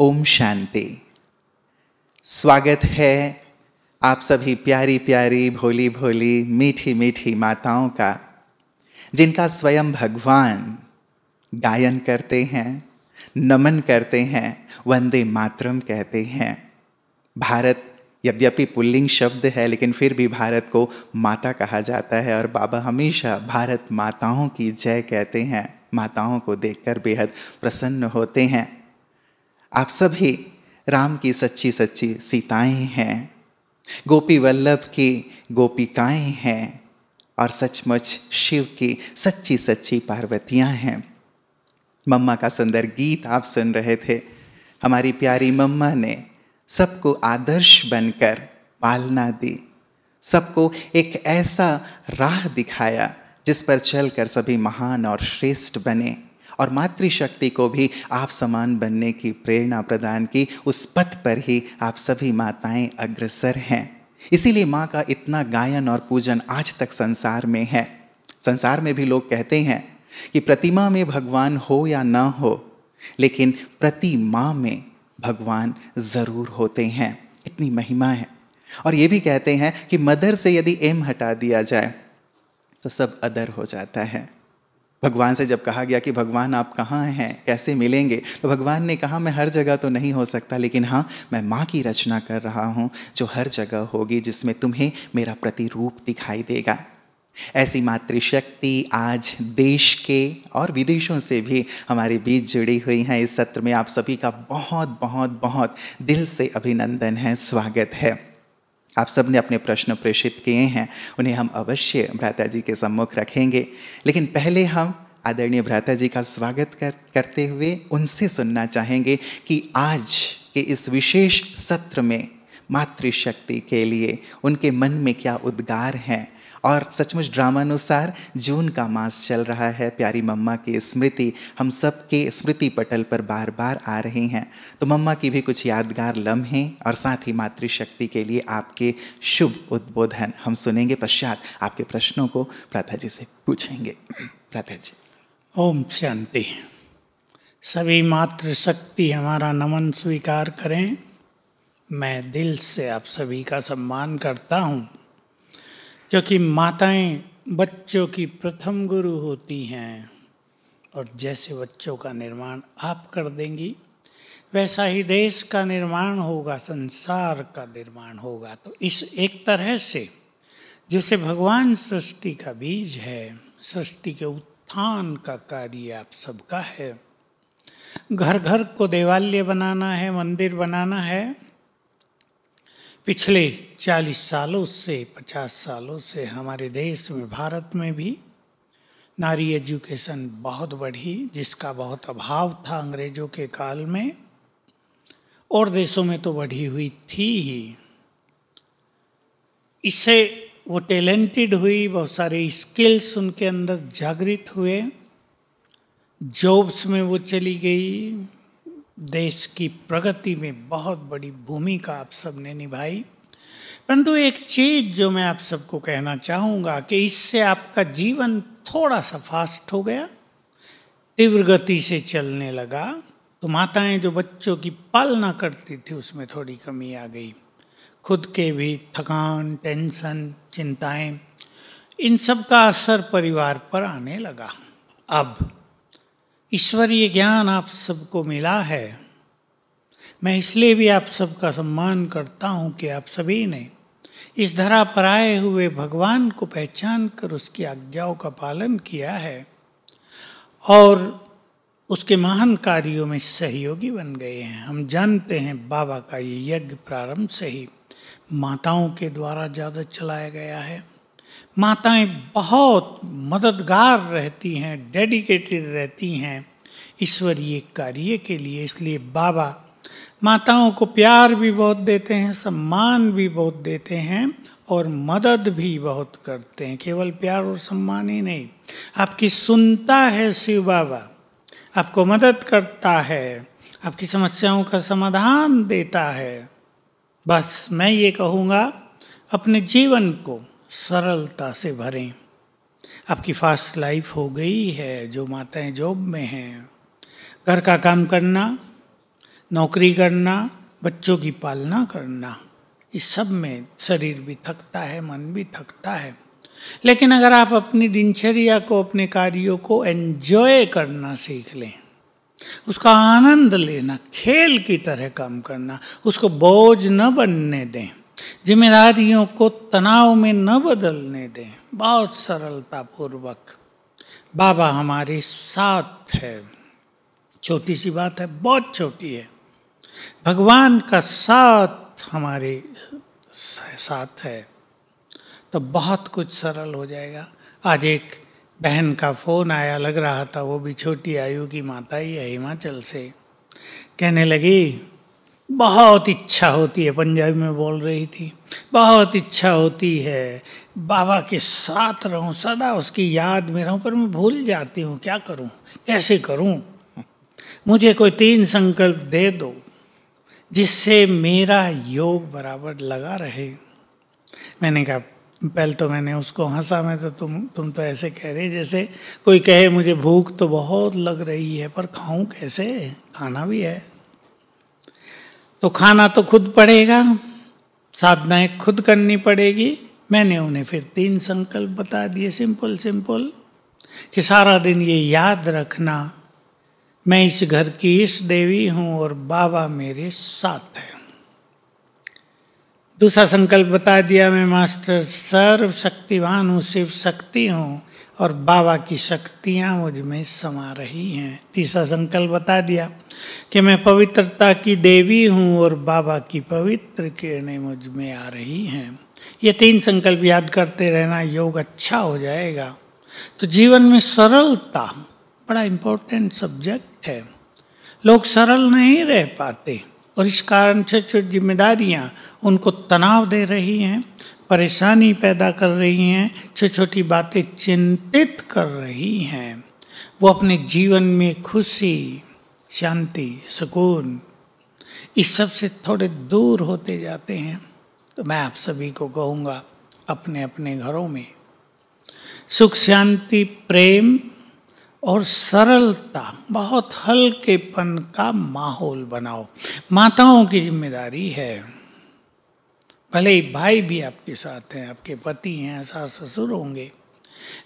ओम शांति स्वागत है आप सभी प्यारी प्यारी भोली भोली मीठी मीठी माताओं का जिनका स्वयं भगवान गायन करते हैं नमन करते हैं वंदे मातरम कहते हैं भारत यद्यपि पुल्लिंग शब्द है लेकिन फिर भी भारत को माता कहा जाता है और बाबा हमेशा भारत माताओं की जय कहते हैं माताओं को देखकर बेहद प्रसन्न होते हैं आप सभी राम की सच्ची सच्ची सीताएं हैं गोपी वल्लभ की गोपिकाएं हैं और सचमुच शिव की सच्ची सच्ची पार्वतियां हैं मम्मा का सुंदर गीत आप सुन रहे थे हमारी प्यारी मम्मा ने सबको आदर्श बनकर पालना दी सबको एक ऐसा राह दिखाया जिस पर चलकर सभी महान और श्रेष्ठ बने और मातृशक्ति को भी आप समान बनने की प्रेरणा प्रदान की उस पथ पर ही आप सभी माताएं अग्रसर हैं इसीलिए माँ का इतना गायन और पूजन आज तक संसार में है संसार में भी लोग कहते हैं कि प्रतिमा में भगवान हो या ना हो लेकिन प्रतिमा में भगवान ज़रूर होते हैं इतनी महिमा है और ये भी कहते हैं कि मदर से यदि एम हटा दिया जाए तो सब अदर हो जाता है भगवान से जब कहा गया कि भगवान आप कहाँ हैं कैसे मिलेंगे तो भगवान ने कहा मैं हर जगह तो नहीं हो सकता लेकिन हाँ मैं माँ की रचना कर रहा हूँ जो हर जगह होगी जिसमें तुम्हें मेरा प्रतिरूप दिखाई देगा ऐसी मातृशक्ति आज देश के और विदेशों से भी हमारे बीच जुड़ी हुई हैं इस सत्र में आप सभी का बहुत बहुत बहुत दिल से अभिनंदन है स्वागत है आप सब ने अपने प्रश्न प्रेषित किए हैं उन्हें हम अवश्य भ्राता जी के सम्मुख रखेंगे लेकिन पहले हम आदरणीय भ्राता जी का स्वागत कर, करते हुए उनसे सुनना चाहेंगे कि आज के इस विशेष सत्र में मातृशक्ति के लिए उनके मन में क्या उद्गार हैं और सचमुच ड्रामानुसार जून का मास चल रहा है प्यारी मम्मा की स्मृति हम सब के स्मृति पटल पर बार बार आ रहे हैं तो मम्मा की भी कुछ यादगार लम्हे और साथ ही मातृशक्ति के लिए आपके शुभ उद्बोधन हम सुनेंगे पश्चात आपके प्रश्नों को प्राथा जी से पूछेंगे प्राथा जी ओम शांति सभी मातृशक्ति हमारा नमन स्वीकार करें मैं दिल से आप सभी का सम्मान करता हूँ क्योंकि माताएं बच्चों की प्रथम गुरु होती हैं और जैसे बच्चों का निर्माण आप कर देंगी वैसा ही देश का निर्माण होगा संसार का निर्माण होगा तो इस एक तरह से जैसे भगवान सृष्टि का बीज है सृष्टि के उत्थान का कार्य आप सबका है घर घर को देवालय बनाना है मंदिर बनाना है पिछले 40 सालों से 50 सालों से हमारे देश में भारत में भी नारी एजुकेशन बहुत बढ़ी जिसका बहुत अभाव था अंग्रेज़ों के काल में और देशों में तो बढ़ी हुई थी ही इससे वो टैलेंटेड हुई बहुत सारे स्किल्स उनके अंदर जागृत हुए जॉब्स में वो चली गई देश की प्रगति में बहुत बड़ी भूमिका आप सब ने निभाई परंतु एक चीज़ जो मैं आप सबको कहना चाहूँगा कि इससे आपका जीवन थोड़ा सा फास्ट हो गया तीव्र गति से चलने लगा तो माताएं जो बच्चों की पालना करती थी उसमें थोड़ी कमी आ गई खुद के भी थकान टेंशन चिंताएं इन सब का असर परिवार पर आने लगा अब ईश्वरीय ज्ञान आप सबको मिला है मैं इसलिए भी आप सबका सम्मान करता हूँ कि आप सभी ने इस धरा पर आए हुए भगवान को पहचान कर उसकी आज्ञाओं का पालन किया है और उसके महान कार्यों में सहयोगी बन गए हैं हम जानते हैं बाबा का ये यज्ञ प्रारंभ से ही माताओं के द्वारा ज़्यादा चलाया गया है माताएं बहुत मददगार रहती हैं डेडिकेटेड रहती हैं ईश्वरीय कार्य के लिए इसलिए बाबा माताओं को प्यार भी बहुत देते हैं सम्मान भी बहुत देते हैं और मदद भी बहुत करते हैं केवल प्यार और सम्मान ही नहीं आपकी सुनता है शिव बाबा आपको मदद करता है आपकी समस्याओं का समाधान देता है बस मैं ये कहूँगा अपने जीवन को सरलता से भरें आपकी फास्ट लाइफ हो गई है जो माताएं जॉब में हैं घर का काम करना नौकरी करना बच्चों की पालना करना इस सब में शरीर भी थकता है मन भी थकता है लेकिन अगर आप अपनी दिनचर्या को अपने कार्यों को एन्जॉय करना सीख लें उसका आनंद लेना खेल की तरह काम करना उसको बोझ न बनने दें जिम्मेदारियों को तनाव में न बदलने दें बहुत सरलतापूर्वक बाबा हमारे साथ है छोटी सी बात है बहुत छोटी है भगवान का साथ हमारे साथ है तो बहुत कुछ सरल हो जाएगा आज एक बहन का फ़ोन आया लग रहा था वो भी छोटी आयु की माता ही है हिमाचल से कहने लगी बहुत इच्छा होती है पंजाबी में बोल रही थी बहुत इच्छा होती है बाबा के साथ रहूं सदा उसकी याद में रहूं पर मैं भूल जाती हूँ क्या करूँ कैसे करूँ मुझे कोई तीन संकल्प दे दो जिससे मेरा योग बराबर लगा रहे मैंने कहा पहले तो मैंने उसको हंसा मैं तो तुम तुम तो ऐसे कह रहे जैसे कोई कहे मुझे भूख तो बहुत लग रही है पर खाऊं कैसे खाना भी है तो खाना तो खुद पड़ेगा साधनाएं खुद करनी पड़ेगी मैंने उन्हें फिर तीन संकल्प बता दिए सिंपल सिंपल कि सारा दिन ये याद रखना मैं इस घर की इस देवी हूँ और बाबा मेरे साथ हैं दूसरा संकल्प बता दिया मैं मास्टर सर्व शक्तिवान हूँ शिव शक्ति हूँ और बाबा की शक्तियाँ मुझ में समा रही हैं तीसरा संकल्प बता दिया कि मैं पवित्रता की देवी हूँ और बाबा की पवित्र किरणें मुझ में आ रही हैं ये तीन संकल्प याद करते रहना योग अच्छा हो जाएगा तो जीवन में सरलता बड़ा इम्पोर्टेंट सब्जेक्ट है लोग सरल नहीं रह पाते और इस कारण छोटी छोटी जिम्मेदारियाँ उनको तनाव दे रही हैं परेशानी पैदा कर रही हैं छोटी छोटी बातें चिंतित कर रही हैं वो अपने जीवन में खुशी शांति सुकून इस सब से थोड़े दूर होते जाते हैं तो मैं आप सभी को कहूँगा अपने अपने घरों में सुख शांति प्रेम और सरलता बहुत हल्केपन का माहौल बनाओ माताओं की जिम्मेदारी है भले ही भाई भी आपके साथ हैं आपके पति हैं सास ससुर होंगे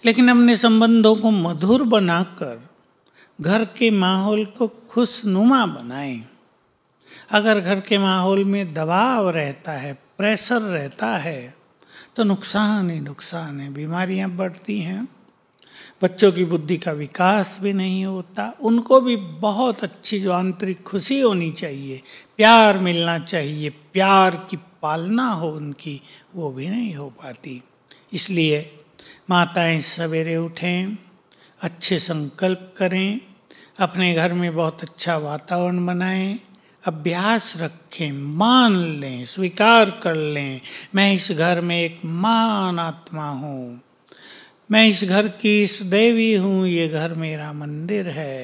लेकिन अपने संबंधों को मधुर बनाकर घर के माहौल को खुशनुमा बनाएं अगर घर के माहौल में दबाव रहता है प्रेशर रहता है तो नुकसान ही नुकसान है बीमारियां बढ़ती हैं बच्चों की बुद्धि का विकास भी नहीं होता उनको भी बहुत अच्छी जो आंतरिक खुशी होनी चाहिए प्यार मिलना चाहिए प्यार की पालना हो उनकी वो भी नहीं हो पाती इसलिए माताएं सवेरे उठें अच्छे संकल्प करें अपने घर में बहुत अच्छा वातावरण बनाएं अभ्यास रखें मान लें स्वीकार कर लें मैं इस घर में एक महान आत्मा हूँ मैं इस घर की इस देवी हूँ ये घर मेरा मंदिर है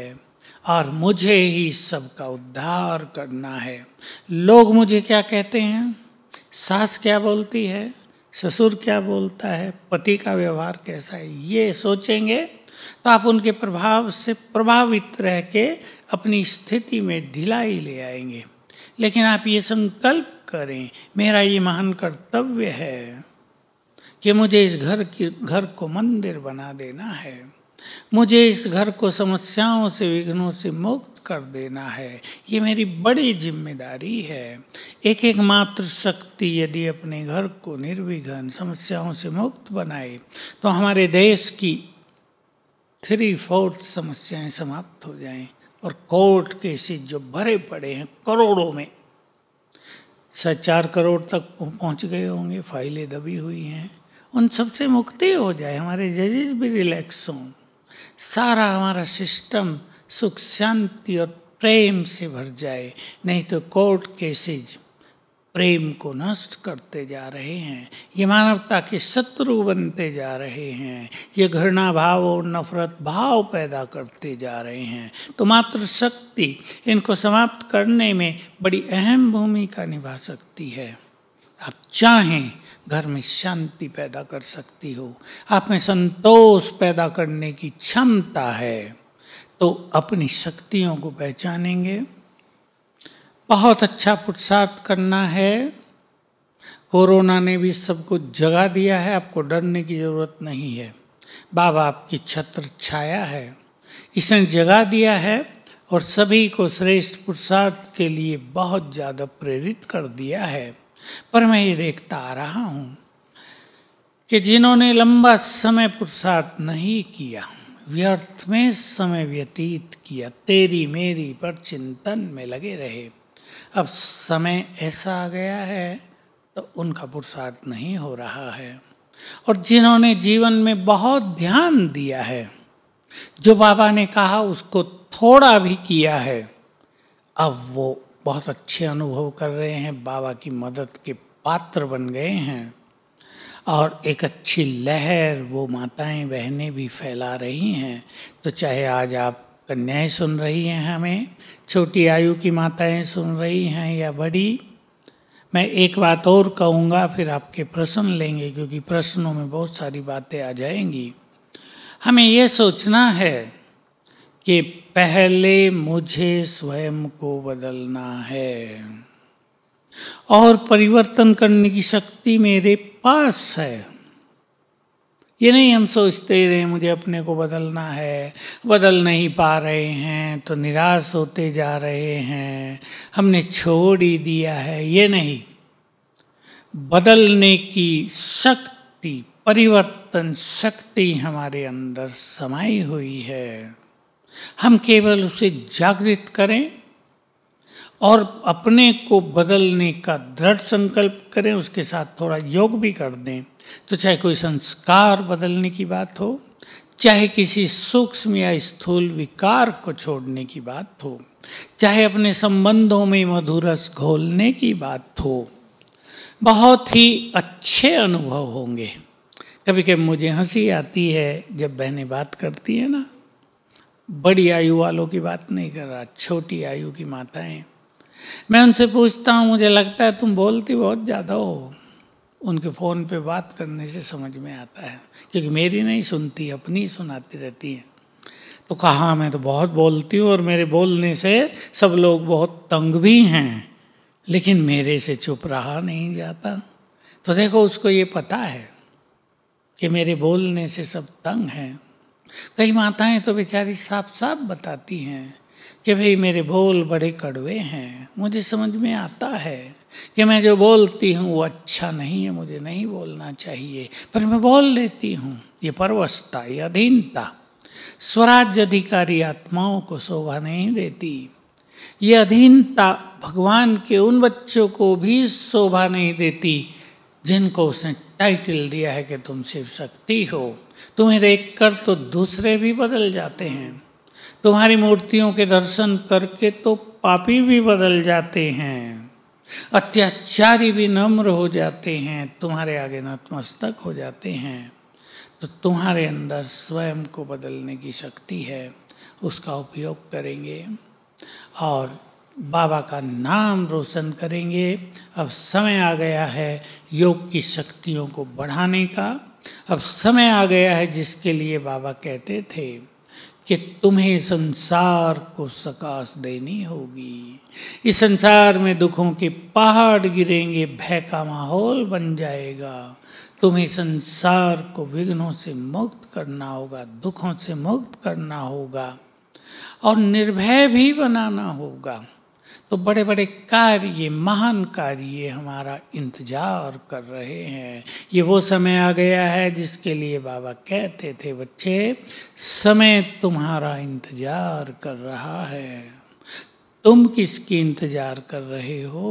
और मुझे ही सबका उद्धार करना है लोग मुझे क्या कहते हैं सास क्या बोलती है ससुर क्या बोलता है पति का व्यवहार कैसा है ये सोचेंगे तो आप उनके प्रभाव से प्रभावित रह के अपनी स्थिति में ढिलाई ले आएंगे लेकिन आप ये संकल्प करें मेरा ये महान कर्तव्य है कि मुझे इस घर की घर को मंदिर बना देना है मुझे इस घर को समस्याओं से विघ्नों से मुक्त कर देना है ये मेरी बड़ी जिम्मेदारी है एक एक मात्र शक्ति यदि अपने घर को निर्विघ्न समस्याओं से मुक्त बनाए तो हमारे देश की थ्री फोर्थ समस्याएं समाप्त हो जाएं और कोर्ट केसेस जो भरे पड़े हैं करोड़ों में शायद चार करोड़ तक पहुंच गए होंगे फाइलें दबी हुई हैं उन सबसे मुक्ति हो जाए हमारे जजेस भी रिलैक्स हों सारा हमारा सिस्टम सुख शांति और प्रेम से भर जाए नहीं तो कोर्ट केसेज प्रेम को नष्ट करते जा रहे हैं ये मानवता के शत्रु बनते जा रहे हैं ये घृणा भाव और नफरत भाव पैदा करते जा रहे हैं तो मात्र शक्ति इनको समाप्त करने में बड़ी अहम भूमिका निभा सकती है आप चाहें घर में शांति पैदा कर सकती हो आप में संतोष पैदा करने की क्षमता है तो अपनी शक्तियों को पहचानेंगे बहुत अच्छा पुरुषार्थ करना है कोरोना ने भी सबको जगा दिया है आपको डरने की ज़रूरत नहीं है बाबा आपकी छत्र छाया है इसने जगा दिया है और सभी को श्रेष्ठ पुरुषार्थ के लिए बहुत ज़्यादा प्रेरित कर दिया है पर मैं ये देखता आ रहा हूँ कि जिन्होंने लंबा समय पुरुषार्थ नहीं किया व्यर्थ में समय व्यतीत किया तेरी मेरी पर चिंतन में लगे रहे अब समय ऐसा आ गया है तो उनका पुरुषार्थ नहीं हो रहा है और जिन्होंने जीवन में बहुत ध्यान दिया है जो बाबा ने कहा उसको थोड़ा भी किया है अब वो बहुत अच्छे अनुभव कर रहे हैं बाबा की मदद के पात्र बन गए हैं और एक अच्छी लहर वो माताएं बहनें भी फैला रही हैं तो चाहे आज आप कन्याएं सुन रही हैं हमें छोटी आयु की माताएं सुन रही हैं या बड़ी मैं एक बात और कहूँगा फिर आपके प्रश्न लेंगे क्योंकि प्रश्नों में बहुत सारी बातें आ जाएंगी हमें ये सोचना है कि पहले मुझे स्वयं को बदलना है और परिवर्तन करने की शक्ति मेरे पास है ये नहीं हम सोचते रहे मुझे अपने को बदलना है बदल नहीं पा रहे हैं तो निराश होते जा रहे हैं हमने छोड़ ही दिया है ये नहीं बदलने की शक्ति परिवर्तन शक्ति हमारे अंदर समाई हुई है हम केवल उसे जागृत करें और अपने को बदलने का दृढ़ संकल्प करें उसके साथ थोड़ा योग भी कर दें तो चाहे कोई संस्कार बदलने की बात हो चाहे किसी सूक्ष्म या स्थूल विकार को छोड़ने की बात हो चाहे अपने संबंधों में मधुरस घोलने की बात हो बहुत ही अच्छे अनुभव होंगे कभी कभी मुझे हंसी आती है जब बहनें बात करती हैं ना बड़ी आयु वालों की बात नहीं कर रहा छोटी आयु की माताएं मैं उनसे पूछता हूँ मुझे लगता है तुम बोलती बहुत ज़्यादा हो उनके फ़ोन पे बात करने से समझ में आता है क्योंकि मेरी नहीं सुनती अपनी ही सुनाती रहती है तो कहा मैं तो बहुत बोलती हूँ और मेरे बोलने से सब लोग बहुत तंग भी हैं लेकिन मेरे से चुप रहा नहीं जाता तो देखो उसको ये पता है कि मेरे बोलने से सब तंग हैं कई माताएं तो बेचारी साफ साफ बताती हैं कि भाई मेरे बोल बड़े कड़वे हैं मुझे समझ में आता है कि मैं जो बोलती हूँ वो अच्छा नहीं है मुझे नहीं बोलना चाहिए पर मैं बोल लेती हूँ ये परवशता ये अधीनता स्वराज्य अधिकारी आत्माओं को शोभा नहीं देती ये अधीनता भगवान के उन बच्चों को भी शोभा नहीं देती जिनको उसने टाइटल दिया है कि तुम शिव शक्ति हो तुम्हें देख कर तो दूसरे भी बदल जाते हैं तुम्हारी मूर्तियों के दर्शन करके तो पापी भी बदल जाते हैं अत्याचारी भी नम्र हो जाते हैं तुम्हारे आगे नतमस्तक हो जाते हैं तो तुम्हारे अंदर स्वयं को बदलने की शक्ति है उसका उपयोग करेंगे और बाबा का नाम रोशन करेंगे अब समय आ गया है योग की शक्तियों को बढ़ाने का अब समय आ गया है जिसके लिए बाबा कहते थे कि तुम्हें संसार को सकाश देनी होगी इस संसार में दुखों के पहाड़ गिरेंगे भय का माहौल बन जाएगा तुम्हें संसार को विघ्नों से मुक्त करना होगा दुखों से मुक्त करना होगा और निर्भय भी बनाना होगा तो बड़े बड़े कार्य महान कार्य हमारा इंतजार कर रहे हैं ये वो समय आ गया है जिसके लिए बाबा कहते थे बच्चे समय तुम्हारा इंतजार कर रहा है तुम किसकी इंतजार कर रहे हो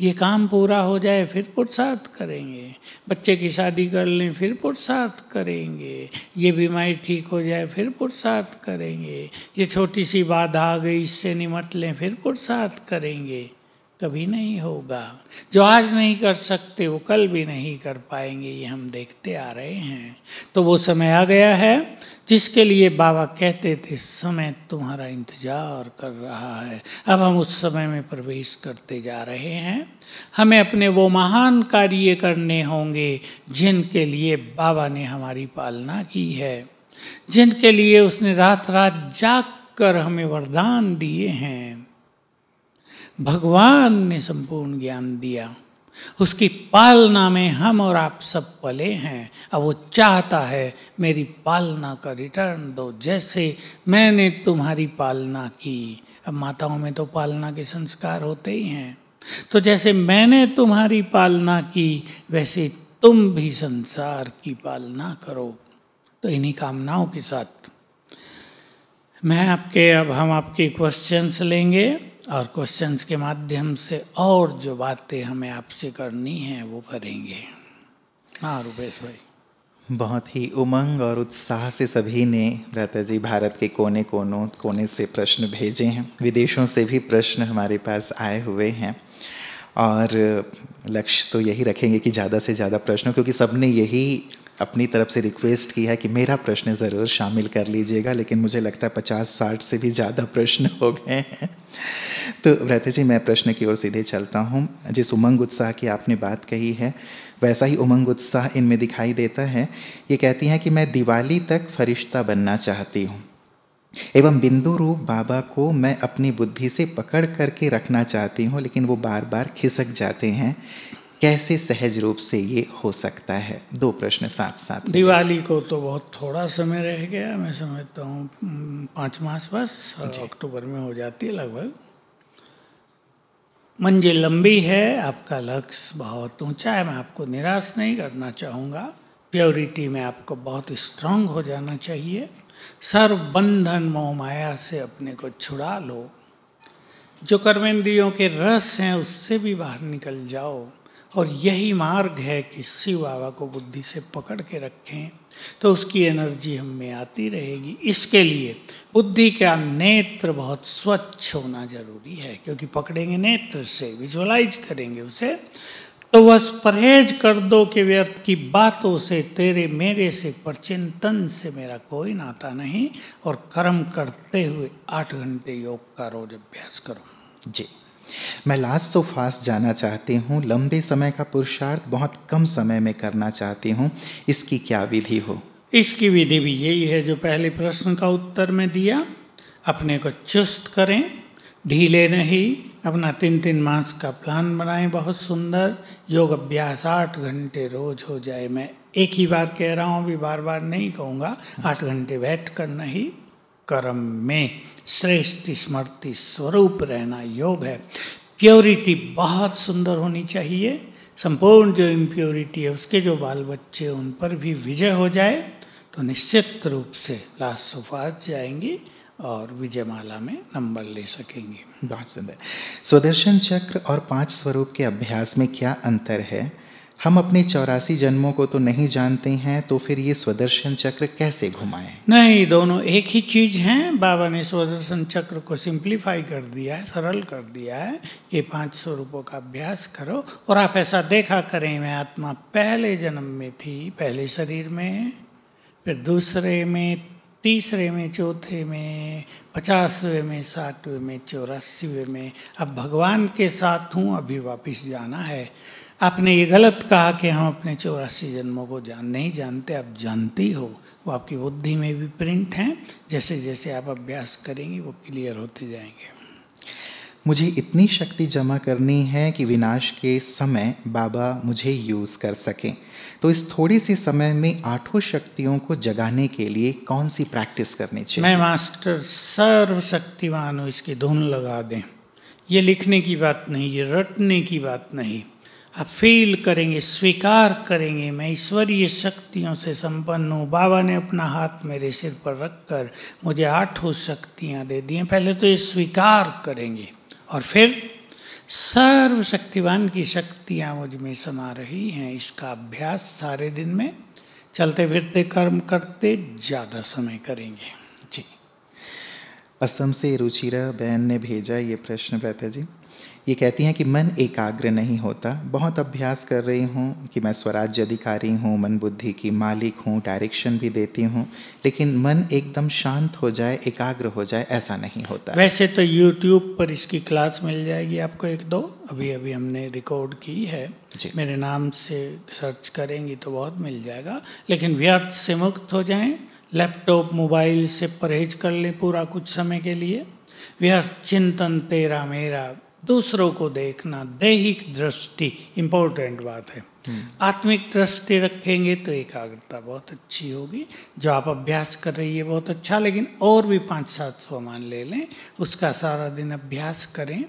ये काम पूरा हो जाए फिर पुरुषार्थ करेंगे बच्चे की शादी कर लें फिर पुरुषार्थ करेंगे ये बीमारी ठीक हो जाए फिर पुरुषार्थ करेंगे ये छोटी सी बाधा आ गई इससे निमट लें फिर पुरुषार्थ करेंगे कभी नहीं होगा जो आज नहीं कर सकते वो कल भी नहीं कर पाएंगे ये हम देखते आ रहे हैं तो वो समय आ गया है जिसके लिए बाबा कहते थे समय तुम्हारा इंतजार कर रहा है अब हम उस समय में प्रवेश करते जा रहे हैं हमें अपने वो महान कार्य करने होंगे जिनके लिए बाबा ने हमारी पालना की है जिनके लिए उसने रात रात जाग कर हमें वरदान दिए हैं भगवान ने संपूर्ण ज्ञान दिया उसकी पालना में हम और आप सब पले हैं अब वो चाहता है मेरी पालना का रिटर्न दो जैसे मैंने तुम्हारी पालना की अब माताओं में तो पालना के संस्कार होते ही हैं तो जैसे मैंने तुम्हारी पालना की वैसे तुम भी संसार की पालना करो तो इन्हीं कामनाओं के साथ मैं आपके अब हम आपके क्वेश्चंस लेंगे और क्वेश्चंस के माध्यम से और जो बातें हमें आपसे करनी हैं वो करेंगे हाँ रूपेश भाई बहुत ही उमंग और उत्साह से सभी ने भ्राता जी भारत के कोने कोनों कोने से प्रश्न भेजे हैं विदेशों से भी प्रश्न हमारे पास आए हुए हैं और लक्ष्य तो यही रखेंगे कि ज़्यादा से ज़्यादा प्रश्न क्योंकि सबने यही अपनी तरफ से रिक्वेस्ट की है कि मेरा प्रश्न ज़रूर शामिल कर लीजिएगा लेकिन मुझे लगता है पचास साठ से भी ज़्यादा प्रश्न हो गए हैं तो व्रत जी मैं प्रश्न की ओर सीधे चलता हूँ जिस उमंग उत्साह की आपने बात कही है वैसा ही उमंग उत्साह इनमें दिखाई देता है ये कहती हैं कि मैं दिवाली तक फरिश्ता बनना चाहती हूँ एवं बिंदु रूप बाबा को मैं अपनी बुद्धि से पकड़ करके रखना चाहती हूँ लेकिन वो बार बार खिसक जाते हैं कैसे सहज रूप से ये हो सकता है दो प्रश्न साथ साथ दिवाली को तो बहुत थोड़ा समय रह गया मैं समझता हूँ पाँच मास बस अक्टूबर में हो जाती है लगभग मंजिल लंबी है आपका लक्ष्य बहुत ऊंचा है मैं आपको निराश नहीं करना चाहूँगा प्योरिटी में आपको बहुत स्ट्रांग हो जाना चाहिए सर्व बंधन मोहमाया माया से अपने को छुड़ा लो जो कर्मेंद्रियों के रस हैं उससे भी बाहर निकल जाओ और यही मार्ग है कि शिव बाबा को बुद्धि से पकड़ के रखें तो उसकी एनर्जी हम में आती रहेगी इसके लिए बुद्धि का नेत्र बहुत स्वच्छ होना जरूरी है क्योंकि पकड़ेंगे नेत्र से विजुअलाइज करेंगे उसे तो बस परहेज कर दो के व्यर्थ की बातों से तेरे मेरे से परचिंतन से मेरा कोई नाता नहीं और कर्म करते हुए आठ घंटे योग का रोज अभ्यास करो जी मैं लास्ट सो फास्ट जाना चाहती हूँ लंबे समय का पुरुषार्थ बहुत कम समय में करना चाहती हूँ इसकी क्या विधि हो इसकी विधि भी यही है जो पहले प्रश्न का उत्तर में दिया अपने को चुस्त करें ढीले नहीं अपना तीन तीन मास का प्लान बनाएं बहुत सुंदर योग अभ्यास आठ घंटे रोज हो जाए मैं एक ही बार कह रहा हूँ अभी बार बार नहीं कहूँगा आठ घंटे बैठ कर नहीं कर्म में श्रेष्ठ स्मृति स्वरूप रहना योग है प्योरिटी बहुत सुंदर होनी चाहिए संपूर्ण जो इम्प्योरिटी है उसके जो बाल बच्चे उन पर भी विजय हो जाए तो निश्चित रूप से लास्ट सुफास्ट जाएंगे और विजयमाला में नंबर ले सकेंगे बहुत सुंदर स्वदर्शन चक्र और पांच स्वरूप के अभ्यास में क्या अंतर है हम अपने चौरासी जन्मों को तो नहीं जानते हैं तो फिर ये स्वदर्शन चक्र कैसे घुमाएं नहीं दोनों एक ही चीज़ हैं बाबा ने स्वदर्शन चक्र को सिंप्लीफाई कर दिया है सरल कर दिया है कि पांच स्वरूपों का अभ्यास करो और आप ऐसा देखा करें मैं आत्मा पहले जन्म में थी पहले शरीर में फिर दूसरे में तीसरे में चौथे में पचासवें में साठवें में चौरासीवें में अब भगवान के साथ हूँ अभी वापिस जाना है आपने ये गलत कहा कि हम अपने चौरासी जन्मों को जान नहीं जानते आप जानती हो वो आपकी बुद्धि में भी प्रिंट हैं जैसे जैसे आप अभ्यास करेंगे वो क्लियर होते जाएंगे मुझे इतनी शक्ति जमा करनी है कि विनाश के समय बाबा मुझे यूज़ कर सकें तो इस थोड़ी सी समय में आठों शक्तियों को जगाने के लिए कौन सी प्रैक्टिस करनी चाहिए मैं मास्टर सर्वशक्तिवान हूँ इसकी धुन लगा दें ये लिखने की बात नहीं ये रटने की बात नहीं आप फील करेंगे स्वीकार करेंगे मैं ईश्वरीय शक्तियों से संपन्न हूँ बाबा ने अपना हाथ मेरे सिर पर रखकर मुझे आठों शक्तियाँ दे दी हैं पहले तो ये स्वीकार करेंगे और फिर सर्वशक्तिवान की शक्तियाँ मुझ में समा रही हैं इसका अभ्यास सारे दिन में चलते फिरते कर्म करते ज़्यादा समय करेंगे जी असम से रुचिरा बहन ने भेजा ये प्रश्न प्रता जी ये कहती हैं कि मन एकाग्र नहीं होता बहुत अभ्यास कर रही हूँ कि मैं स्वराज्य अधिकारी हूँ मन बुद्धि की मालिक हूँ डायरेक्शन भी देती हूँ लेकिन मन एकदम शांत हो जाए एकाग्र हो जाए ऐसा नहीं होता वैसे तो यूट्यूब पर इसकी क्लास मिल जाएगी आपको एक दो अभी अभी हमने रिकॉर्ड की है जी। मेरे नाम से सर्च करेंगी तो बहुत मिल जाएगा लेकिन व्यर्थ से मुक्त हो जाए लैपटॉप मोबाइल से परहेज कर लें पूरा कुछ समय के लिए व्यर्थ चिंतन तेरा मेरा दूसरों को देखना दैहिक दृष्टि इंपॉर्टेंट बात है हम्म। आत्मिक दृष्टि रखेंगे तो एकाग्रता बहुत अच्छी होगी जो आप अभ्यास कर रही है बहुत अच्छा लेकिन और भी पाँच सात सौ मान ले लें उसका सारा दिन अभ्यास करें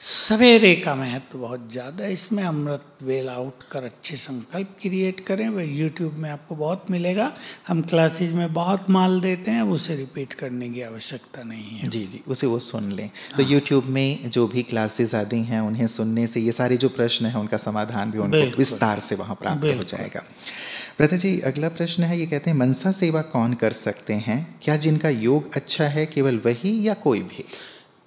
सवेरे का महत्व तो बहुत ज़्यादा इसमें अमृत वेल आउट कर अच्छे संकल्प क्रिएट करें वह यूट्यूब में आपको बहुत मिलेगा हम क्लासेज में बहुत माल देते हैं उसे रिपीट करने की आवश्यकता नहीं है जी जी उसे वो सुन लें तो हाँ। तो यूट्यूब में जो भी क्लासेज आदि हैं उन्हें सुनने से ये सारे जो प्रश्न हैं उनका समाधान भी उनको विस्तार विस्तार से वहाँ प्राप्त हो जाएगा ब्रदर जी अगला प्रश्न है ये कहते हैं मनसा सेवा कौन कर सकते हैं क्या जिनका योग अच्छा है केवल वही या कोई भी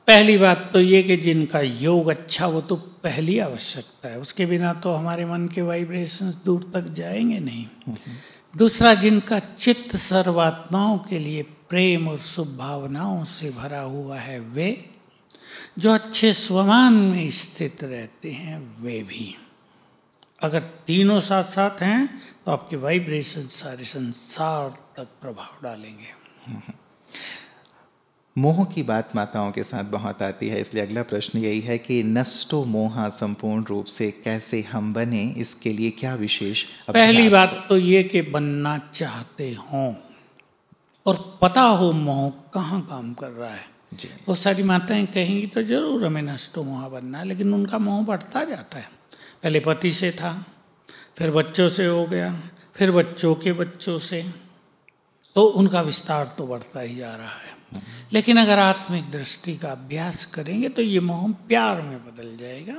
पहली बात तो ये कि जिनका योग अच्छा वो तो पहली आवश्यकता है उसके बिना तो हमारे मन के वाइब्रेशंस दूर तक जाएंगे नहीं, नहीं। हम्म। दूसरा जिनका चित्त सर्वात्माओं के लिए प्रेम और शुभभावनाओं से भरा हुआ है वे जो अच्छे स्वमान में स्थित रहते हैं वे भी अगर तीनों साथ साथ हैं तो आपके वाइब्रेशन सारे संसार तक प्रभाव डालेंगे मोह की बात माताओं के साथ बहुत आती है इसलिए अगला प्रश्न यही है कि नष्टो मोहा संपूर्ण रूप से कैसे हम बने इसके लिए क्या विशेष पहली बात तो ये कि बनना चाहते हों और पता हो मोह कहाँ काम कर रहा है बहुत सारी माताएं कहेंगी तो जरूर हमें नष्टो मोहा बनना है लेकिन उनका मोह बढ़ता जाता है पहले पति से था फिर बच्चों से हो गया फिर बच्चों के बच्चों से तो उनका विस्तार तो बढ़ता ही जा रहा है लेकिन अगर आत्मिक दृष्टि का अभ्यास करेंगे तो ये मोह प्यार में बदल जाएगा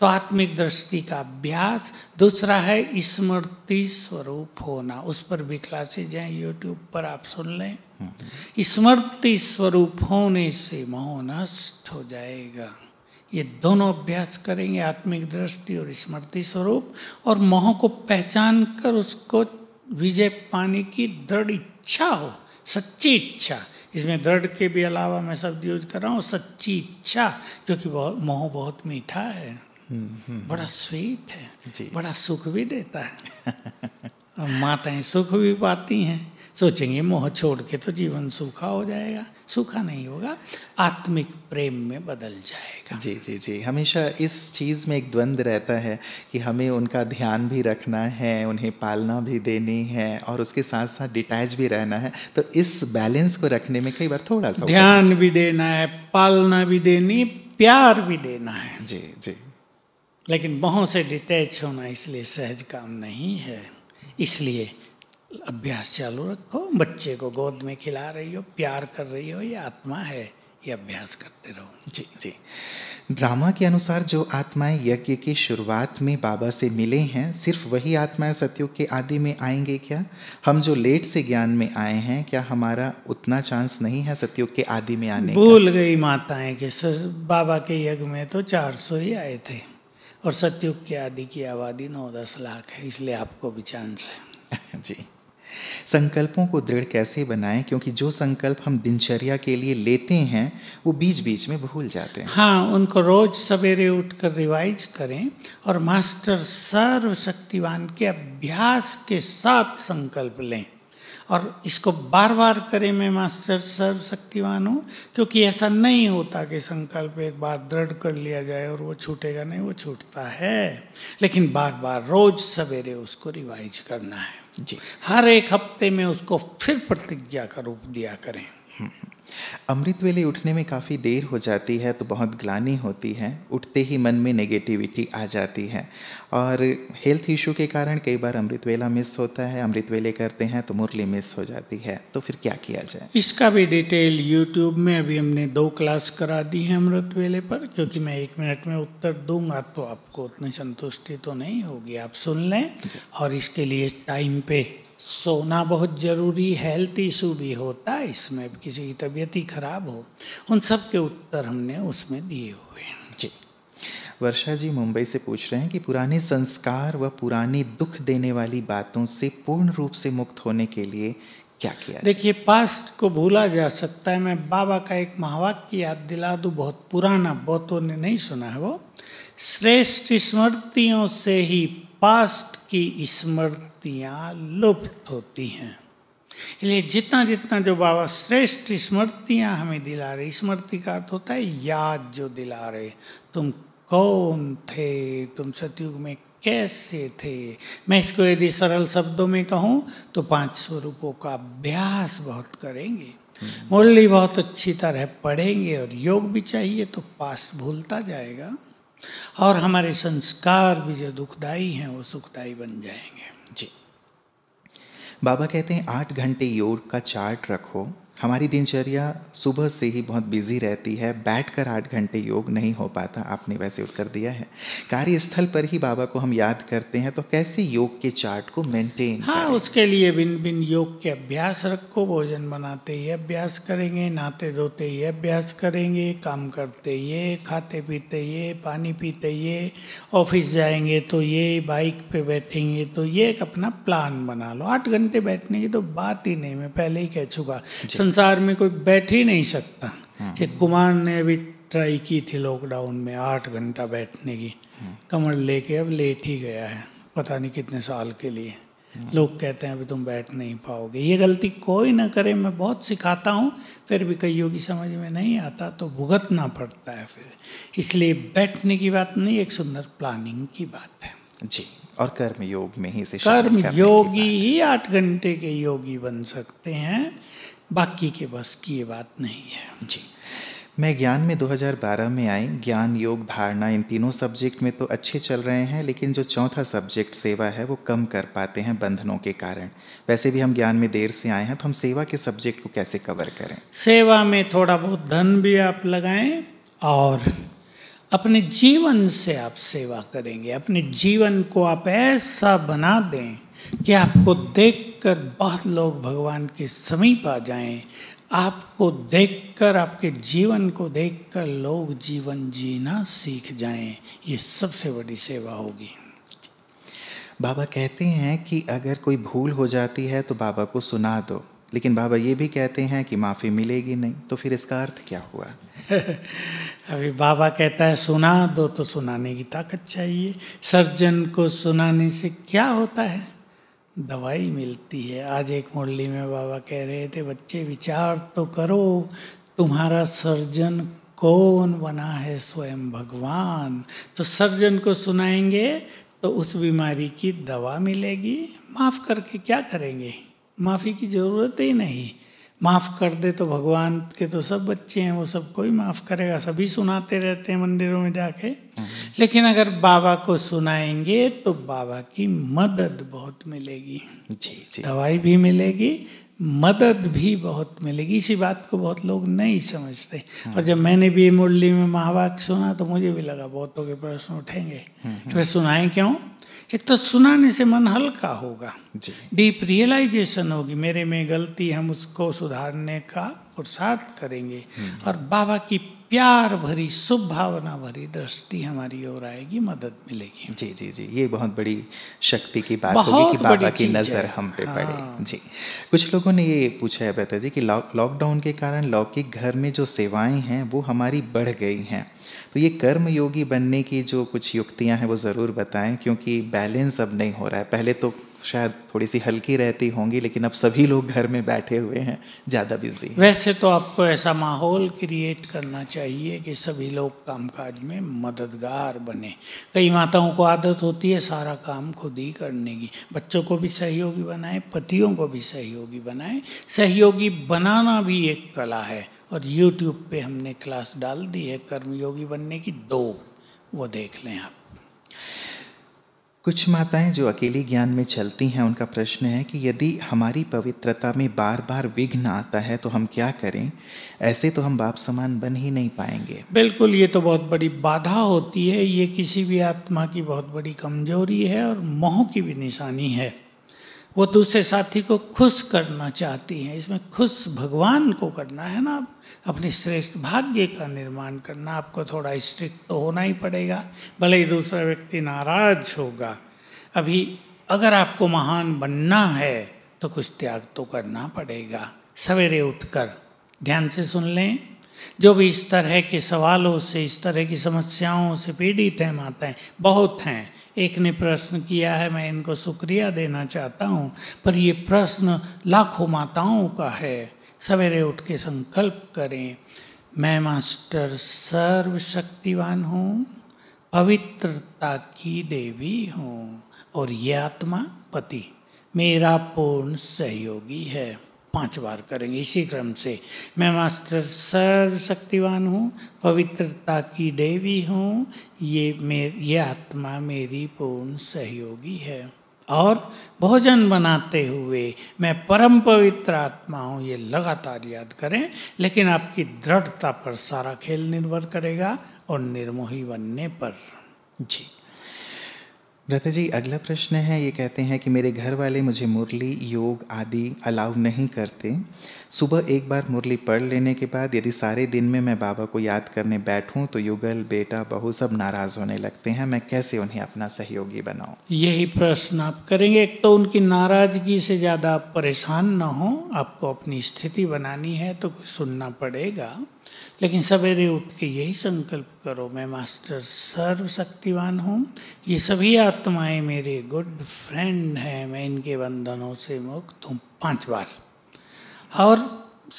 तो आत्मिक दृष्टि का अभ्यास दूसरा है स्मृति स्वरूप होना उस पर भी क्लासेज हैं यूट्यूब पर आप सुन लें हम्म। स्मृति स्वरूप होने से मोह नष्ट हो जाएगा ये दोनों अभ्यास करेंगे आत्मिक दृष्टि और स्मृति स्वरूप और मोह को पहचान कर उसको विजय पाने की दृढ़ इच्छा हो सच्ची इच्छा इसमें दृढ़ के भी अलावा मैं शब्द यूज कर रहा हूँ सच्ची इच्छा क्योंकि बहुत मोह बहुत मीठा है बड़ा स्वीट है बड़ा सुख भी देता है माताएं सुख भी पाती हैं सोचेंगे मोह छोड़ के तो जीवन सूखा हो जाएगा सूखा नहीं होगा आत्मिक प्रेम में बदल जाएगा जी जी जी हमेशा इस चीज़ में एक द्वंद्व रहता है कि हमें उनका ध्यान भी रखना है उन्हें पालना भी देनी है और उसके साथ साथ डिटैच भी रहना है तो इस बैलेंस को रखने में कई बार थोड़ा सा ध्यान भी देना है पालना भी देनी प्यार भी देना है जी जी लेकिन मोह से डिटैच होना इसलिए सहज काम नहीं है इसलिए अभ्यास चालू रखो बच्चे को गोद में खिला रही हो प्यार कर रही हो ये आत्मा है ये अभ्यास करते रहो जी जी ड्रामा के अनुसार जो आत्माएं यज्ञ की शुरुआत में बाबा से मिले हैं सिर्फ वही आत्माएं सत्युग के आदि में आएंगे क्या हम जो लेट से ज्ञान में आए हैं क्या हमारा उतना चांस नहीं है सत्युग के आदि में आने भूल का? गई माताएं कि बाबा के यज्ञ में तो 400 ही आए थे और सत्युग के आदि की आबादी नौ दस लाख है इसलिए आपको भी चांस है जी संकल्पों को दृढ़ कैसे बनाएं क्योंकि जो संकल्प हम दिनचर्या के लिए लेते हैं वो बीच बीच में भूल जाते हैं हाँ उनको रोज सवेरे उठकर रिवाइज करें और मास्टर सर्वशक्तिवान के अभ्यास के साथ संकल्प लें और इसको बार बार करें मैं मास्टर सर्वशक्तिवान हूँ क्योंकि ऐसा नहीं होता कि संकल्प एक बार दृढ़ कर लिया जाए और वो छूटेगा नहीं वो छूटता है लेकिन बार बार रोज सवेरे उसको रिवाइज करना है जी हर एक हफ्ते में उसको फिर प्रतिज्ञा का रूप दिया करें हम्म, हम्म। अमृत वेले उठने में काफ़ी देर हो जाती है तो बहुत ग्लानी होती है उठते ही मन में नेगेटिविटी आ जाती है और हेल्थ इशू के कारण कई बार अमृत वेला मिस होता है अमृत वेले करते हैं तो मुरली मिस हो जाती है तो फिर क्या किया जाए इसका भी डिटेल यूट्यूब में अभी हमने दो क्लास करा दी है अमृत वेले पर क्योंकि मैं एक मिनट में उत्तर दूंगा तो आपको उतनी संतुष्टि तो नहीं होगी आप सुन लें और इसके लिए टाइम पे सोना बहुत ज़रूरी हेल्थ इशू भी होता है इसमें किसी की तबीयत ही खराब हो उन सब के उत्तर हमने उसमें दिए हुए हैं जी वर्षा जी मुंबई से पूछ रहे हैं कि पुराने संस्कार व पुरानी दुख देने वाली बातों से पूर्ण रूप से मुक्त होने के लिए क्या किया देखिए पास्ट को भूला जा सकता है मैं बाबा का एक महावाक्य याद दिला दूँ बहुत पुराना बहुतों ने नहीं सुना है वो श्रेष्ठ स्मृतियों से ही पास्ट की स्मृति स्मृतियाँ लुप्त होती हैं इसलिए जितना जितना जो बाबा श्रेष्ठ स्मृतियाँ हमें दिला रहे स्मृति का अर्थ होता है याद जो दिला रहे तुम कौन थे तुम सतयुग में कैसे थे मैं इसको यदि सरल शब्दों में कहूँ तो पांच स्वरूपों का अभ्यास बहुत करेंगे हम्म। मुरली बहुत अच्छी तरह पढ़ेंगे और योग भी चाहिए तो पास भूलता जाएगा और हमारे संस्कार भी जो दुखदाई हैं वो सुखदाई बन जाएंगे जी बाबा कहते हैं आठ घंटे योग का चार्ट रखो हमारी दिनचर्या सुबह से ही बहुत बिजी रहती है बैठकर आठ घंटे योग नहीं हो पाता आपने वैसे उत्तर दिया है कार्यस्थल पर ही बाबा को हम याद करते हैं तो कैसे योग के चार्ट को मेंटेन हाँ करें? उसके लिए भिन्न भिन्न योग के अभ्यास रखो भोजन बनाते ही अभ्यास करेंगे नहाते धोते ही अभ्यास करेंगे काम करते ये खाते पीते ये पानी पीते ये ऑफिस जाएंगे तो ये बाइक पे बैठेंगे तो ये एक अपना प्लान बना लो आठ घंटे बैठने की तो बात ही नहीं मैं पहले ही कह चुका संसार में कोई बैठ ही नहीं सकता हम्म। एक कुमार ने अभी ट्राई की थी लॉकडाउन में आठ घंटा बैठने की हम्म। कमर लेके अब लेट ही गया है पता नहीं कितने साल के लिए हम्म। लोग कहते हैं अभी तुम बैठ नहीं पाओगे ये गलती कोई ना करे मैं बहुत सिखाता हूँ फिर भी कईयों की समझ में नहीं आता तो भुगतना पड़ता है फिर इसलिए बैठने की बात नहीं एक सुंदर प्लानिंग की बात है जी और कर्म योग में ही से कर्म योगी ही आठ घंटे के योगी बन सकते हैं बाकी के बस की ये बात नहीं है जी मैं ज्ञान में 2012 में आई ज्ञान योग धारणा इन तीनों सब्जेक्ट में तो अच्छे चल रहे हैं लेकिन जो चौथा सब्जेक्ट सेवा है वो कम कर पाते हैं बंधनों के कारण वैसे भी हम ज्ञान में देर से आए हैं तो हम सेवा के सब्जेक्ट को कैसे कवर करें सेवा में थोड़ा बहुत धन भी आप लगाएं और अपने जीवन से आप सेवा करेंगे अपने जीवन को आप ऐसा बना दें कि आपको देख देखकर बहुत लोग भगवान के समीप आ जाएं आपको देखकर आपके जीवन को देखकर लोग जीवन जीना सीख जाएं ये सबसे बड़ी सेवा होगी बाबा कहते हैं कि अगर कोई भूल हो जाती है तो बाबा को सुना दो लेकिन बाबा ये भी कहते हैं कि माफ़ी मिलेगी नहीं तो फिर इसका अर्थ क्या हुआ अभी बाबा कहता है सुना दो तो सुनाने की ताकत चाहिए सर्जन को सुनाने से क्या होता है दवाई मिलती है आज एक मुरली में बाबा कह रहे थे बच्चे विचार तो करो तुम्हारा सर्जन कौन बना है स्वयं भगवान तो सर्जन को सुनाएंगे तो उस बीमारी की दवा मिलेगी माफ़ करके क्या करेंगे माफ़ी की ज़रूरत ही नहीं माफ़ कर दे तो भगवान के तो सब बच्चे हैं वो सब कोई माफ़ करेगा सभी सुनाते रहते हैं मंदिरों में जाके हम्म। लेकिन अगर बाबा को सुनाएंगे तो बाबा की मदद बहुत मिलेगी जी जी दवाई भी मिलेगी मदद भी बहुत मिलेगी इसी बात को बहुत लोग नहीं समझते हम्म। और जब मैंने भी मुरली में महावाक्य सुना तो मुझे भी लगा बहुतों के प्रश्न उठेंगे हम्म, तो फिर सुनाए क्यों एक तो सुनाने से मन हल्का होगा डीप रियलाइजेशन होगी मेरे में गलती हम उसको सुधारने का पुरुषार्थ करेंगे हम्म। और बाबा की प्यार भरी भावना भरी दृष्टि हमारी ओर आएगी मदद मिलेगी जी जी जी ये बहुत बड़ी शक्ति की बात होगी कि बाबा की नज़र हम पे हाँ। पड़े जी कुछ लोगों ने ये पूछा है ब्रता जी कि लॉकडाउन के कारण लौकिक घर में जो सेवाएं हैं वो हमारी बढ़ गई हैं तो ये कर्म योगी बनने की जो कुछ युक्तियां हैं वो ज़रूर बताएं क्योंकि बैलेंस अब नहीं हो रहा है पहले तो शायद थोड़ी सी हल्की रहती होंगी लेकिन अब सभी लोग घर में बैठे हुए हैं ज़्यादा बिजी वैसे तो आपको ऐसा माहौल क्रिएट करना चाहिए कि सभी लोग कामकाज में मददगार बने कई माताओं को आदत होती है सारा काम खुद ही करने की बच्चों को भी सहयोगी बनाएं पतियों को भी सहयोगी बनाएं सहयोगी बनाना भी एक कला है और यूट्यूब पे हमने क्लास डाल दी है कर्मयोगी बनने की दो वो देख लें आप कुछ माताएं जो अकेले ज्ञान में चलती हैं उनका प्रश्न है कि यदि हमारी पवित्रता में बार बार विघ्न आता है तो हम क्या करें ऐसे तो हम बाप समान बन ही नहीं पाएंगे बिल्कुल ये तो बहुत बड़ी बाधा होती है ये किसी भी आत्मा की बहुत बड़ी कमजोरी है और मोह की भी निशानी है वो दूसरे साथी को खुश करना चाहती हैं इसमें खुश भगवान को करना है ना अपने श्रेष्ठ भाग्य का निर्माण करना आपको थोड़ा स्ट्रिक्ट तो होना ही पड़ेगा भले ही दूसरा व्यक्ति नाराज होगा अभी अगर आपको महान बनना है तो कुछ त्याग तो करना पड़ेगा सवेरे उठकर ध्यान से सुन लें जो भी इस तरह के सवालों से इस तरह की समस्याओं से पीड़ित हैं माताएँ बहुत हैं एक ने प्रश्न किया है मैं इनको शुक्रिया देना चाहता हूँ पर ये प्रश्न लाखों माताओं का है सवेरे उठ के संकल्प करें मैं मास्टर सर्वशक्तिवान हूँ पवित्रता की देवी हूँ और ये आत्मा पति मेरा पूर्ण सहयोगी है पांच बार करेंगे इसी क्रम से मैं मास्टर सर्वशक्तिवान हूँ पवित्रता की देवी हूँ ये मेर ये आत्मा मेरी पूर्ण सहयोगी है और भोजन बनाते हुए मैं परम पवित्र आत्मा हूँ ये लगातार याद करें लेकिन आपकी दृढ़ता पर सारा खेल निर्भर करेगा और निर्मोही बनने पर जी व्रता जी अगला प्रश्न है ये कहते हैं कि मेरे घर वाले मुझे मुरली योग आदि अलाउ नहीं करते सुबह एक बार मुरली पढ़ लेने के बाद यदि सारे दिन में मैं बाबा को याद करने बैठूं तो युगल बेटा बहू सब नाराज़ होने लगते हैं मैं कैसे उन्हें अपना सहयोगी बनाऊं यही प्रश्न आप करेंगे एक तो उनकी नाराज़गी से ज़्यादा आप परेशान ना हो आपको अपनी स्थिति बनानी है तो कुछ सुनना पड़ेगा लेकिन सवेरे उठ के यही संकल्प करो मैं मास्टर सर्वशक्तिवान हूँ ये सभी आत्माएं मेरे गुड फ्रेंड हैं मैं इनके बंधनों से मुक्त हूँ पांच बार और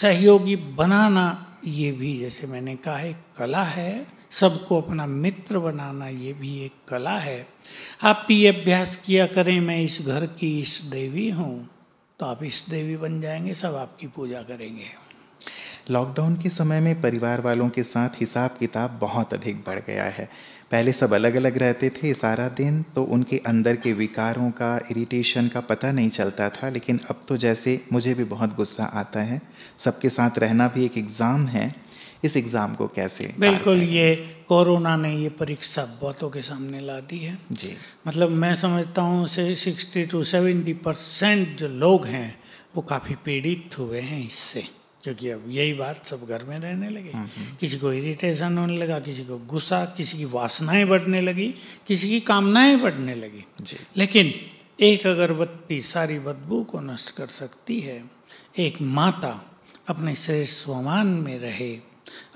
सहयोगी बनाना ये भी जैसे मैंने कहा है कला है सबको अपना मित्र बनाना ये भी एक कला है आप ये अभ्यास किया करें मैं इस घर की इस देवी हूँ तो आप इस देवी बन जाएंगे सब आपकी पूजा करेंगे लॉकडाउन के समय में परिवार वालों के साथ हिसाब किताब बहुत अधिक बढ़ गया है पहले सब अलग अलग रहते थे सारा दिन तो उनके अंदर के विकारों का इरिटेशन का पता नहीं चलता था लेकिन अब तो जैसे मुझे भी बहुत गुस्सा आता है सबके साथ रहना भी एक एग्ज़ाम है इस एग्ज़ाम को कैसे बिल्कुल ये कोरोना ने ये परीक्षा बहुतों के सामने ला दी है जी मतलब मैं समझता हूँ से सिक्सटी टू सेवेंटी परसेंट जो लोग हैं वो काफ़ी पीड़ित हुए हैं इससे क्योंकि अब यही बात सब घर में रहने लगे हम्म, हम्म। किसी को इरिटेशन होने लगा किसी को गुस्सा किसी की वासनाएं बढ़ने लगी किसी की कामनाएं बढ़ने लगी लेकिन एक अगरबत्ती सारी बदबू को नष्ट कर सकती है एक माता अपने शरीर स्वमान में रहे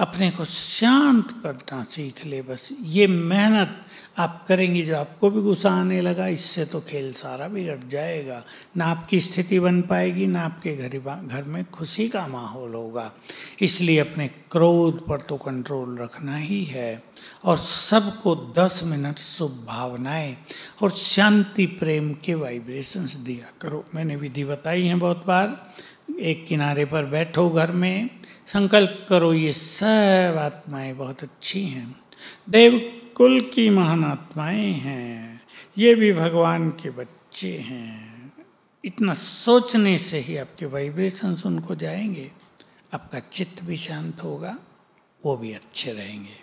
अपने को शांत करना सीख ले बस ये मेहनत आप करेंगे जो आपको भी गुस्सा आने लगा इससे तो खेल सारा बिगड़ जाएगा ना आपकी स्थिति बन पाएगी ना आपके घर घर में खुशी का माहौल होगा इसलिए अपने क्रोध पर तो कंट्रोल रखना ही है और सबको दस मिनट शुभ भावनाएँ और शांति प्रेम के वाइब्रेशंस दिया करो मैंने विधि बताई है बहुत बार एक किनारे पर बैठो घर में संकल्प करो ये सब आत्माएँ बहुत अच्छी हैं देव कुल की महान आत्माएं हैं ये भी भगवान के बच्चे हैं इतना सोचने से ही आपके वाइब्रेशंस उनको जाएंगे आपका चित्त भी शांत होगा वो भी अच्छे रहेंगे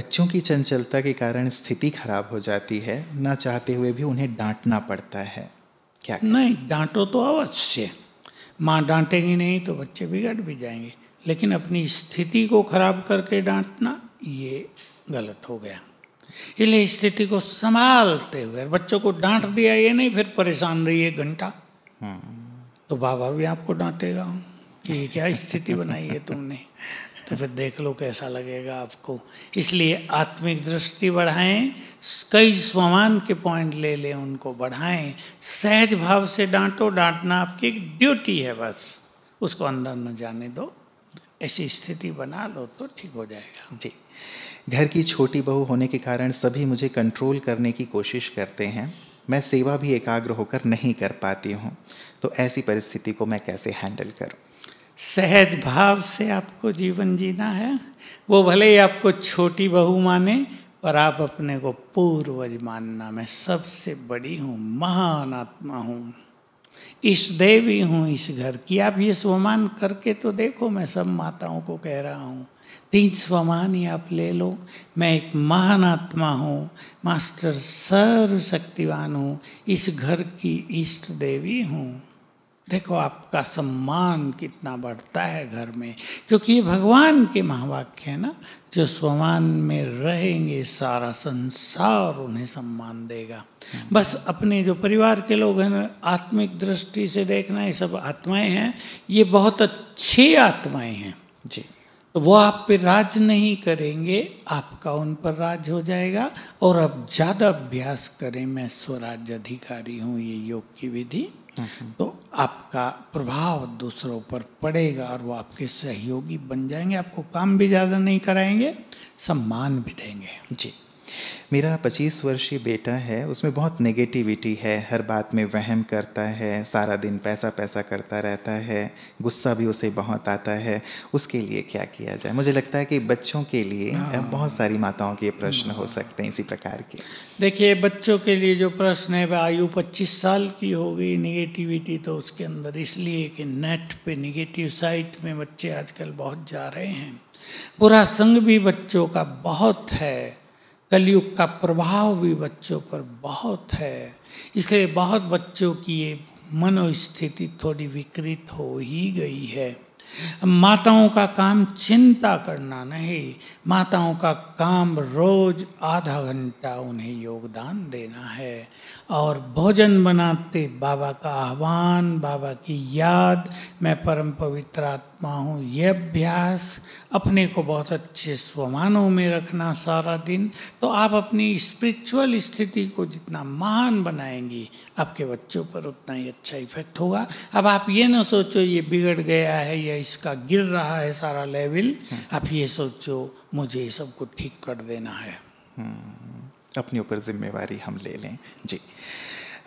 बच्चों की चंचलता के कारण स्थिति खराब हो जाती है ना चाहते हुए भी उन्हें डांटना पड़ता है क्या कर? नहीं डांटो तो अवश्य माँ डांटेगी नहीं तो बच्चे बिगड़ भी जाएंगे लेकिन अपनी स्थिति को खराब करके डांटना ये गलत हो गया इसलिए स्थिति को संभालते हुए बच्चों को डांट दिया ये नहीं फिर परेशान रही एक घंटा तो बाबा भी आपको डांटेगा कि ये क्या स्थिति बनाई है तुमने तो फिर देख लो कैसा लगेगा आपको इसलिए आत्मिक दृष्टि बढ़ाएं कई स्वमान के पॉइंट ले लें उनको बढ़ाएं सहज भाव से डांटो डांटना आपकी एक ड्यूटी है बस उसको अंदर न जाने दो ऐसी स्थिति बना लो तो ठीक हो जाएगा जी घर की छोटी बहू होने के कारण सभी मुझे कंट्रोल करने की कोशिश करते हैं मैं सेवा भी एकाग्र होकर नहीं कर पाती हूँ तो ऐसी परिस्थिति को मैं कैसे हैंडल करूँ सहज भाव से आपको जीवन जीना है वो भले ही आपको छोटी बहू माने पर आप अपने को पूर्वज मानना मैं सबसे बड़ी हूँ महान आत्मा हूँ इस देवी हूँ इस घर की आप ये स्वमान करके तो देखो मैं सब माताओं को कह रहा हूँ तीन स्वमान ही आप ले लो मैं एक महान आत्मा हूँ मास्टर सर्वशक्तिवान हूँ इस घर की इष्ट देवी हूँ देखो आपका सम्मान कितना बढ़ता है घर में क्योंकि ये भगवान के महावाक्य है ना जो स्वमान में रहेंगे सारा संसार उन्हें सम्मान देगा बस अपने जो परिवार के लोग हैं आत्मिक दृष्टि से देखना ये सब आत्माएं हैं ये बहुत अच्छी आत्माएं हैं जी तो वो आप पे राज नहीं करेंगे आपका उन पर राज हो जाएगा और अब ज़्यादा अभ्यास करें मैं स्वराज अधिकारी हूँ ये योग की विधि हम्म। तो आपका प्रभाव दूसरों पर पड़ेगा और वो आपके सहयोगी बन जाएंगे आपको काम भी ज़्यादा नहीं कराएंगे सम्मान भी देंगे जी मेरा पच्चीस वर्षीय बेटा है उसमें बहुत नेगेटिविटी है हर बात में वहम करता है सारा दिन पैसा पैसा करता रहता है गुस्सा भी उसे बहुत आता है उसके लिए क्या किया जाए मुझे लगता है कि बच्चों के लिए हाँ। बहुत सारी माताओं के प्रश्न हो सकते हैं इसी प्रकार के देखिए बच्चों के लिए जो प्रश्न है वह आयु पच्चीस साल की हो गई निगेटिविटी तो उसके अंदर इसलिए कि नेट पे निगेटिव साइट में बच्चे आजकल बहुत जा रहे हैं पूरा संग भी बच्चों का बहुत है कलयुग का प्रभाव भी बच्चों पर बहुत है इसलिए बहुत बच्चों की ये मनोस्थिति थोड़ी विकृत हो ही गई है माताओं का काम चिंता करना नहीं माताओं का काम रोज आधा घंटा उन्हें योगदान देना है और भोजन बनाते बाबा का आह्वान बाबा की याद मैं परम पवित्र आत्मा हूँ यह अभ्यास अपने को बहुत अच्छे स्वमानों में रखना सारा दिन तो आप अपनी स्पिरिचुअल स्थिति को जितना महान बनाएंगी आपके बच्चों पर उतना ही अच्छा इफेक्ट होगा अब आप ये ना सोचो ये बिगड़ गया है या इसका गिर रहा है सारा लेवल आप ये सोचो मुझे ये सबको ठीक कर देना है हम्म, अपने ऊपर जिम्मेवारी हम ले लें जी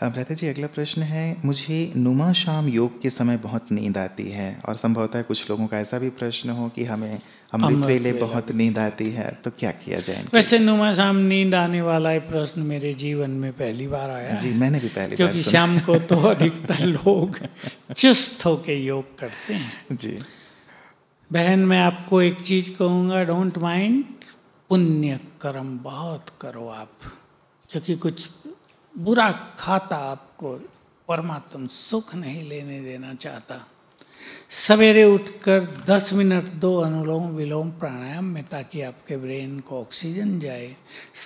भ्राता जी अगला प्रश्न है मुझे नुमा शाम योग के समय बहुत नींद आती है और संभवतः कुछ लोगों का ऐसा भी प्रश्न हो कि हमें अमृत वेले बहुत नींद आती है तो क्या किया जाए वैसे नुमा शाम नींद आने वाला है प्रश्न मेरे जीवन में पहली बार आया जी मैंने भी पहली क्योंकि बार शाम को तो अधिकतर लोग चुस्त होके योग करते हैं जी बहन मैं आपको एक चीज कहूँगा डोंट माइंड पुण्य कर्म बहुत करो आप क्योंकि कुछ बुरा खाता आपको परमात्म सुख नहीं लेने देना चाहता सवेरे उठकर 10 मिनट दो अनुलोम विलोम प्राणायाम में ताकि आपके ब्रेन को ऑक्सीजन जाए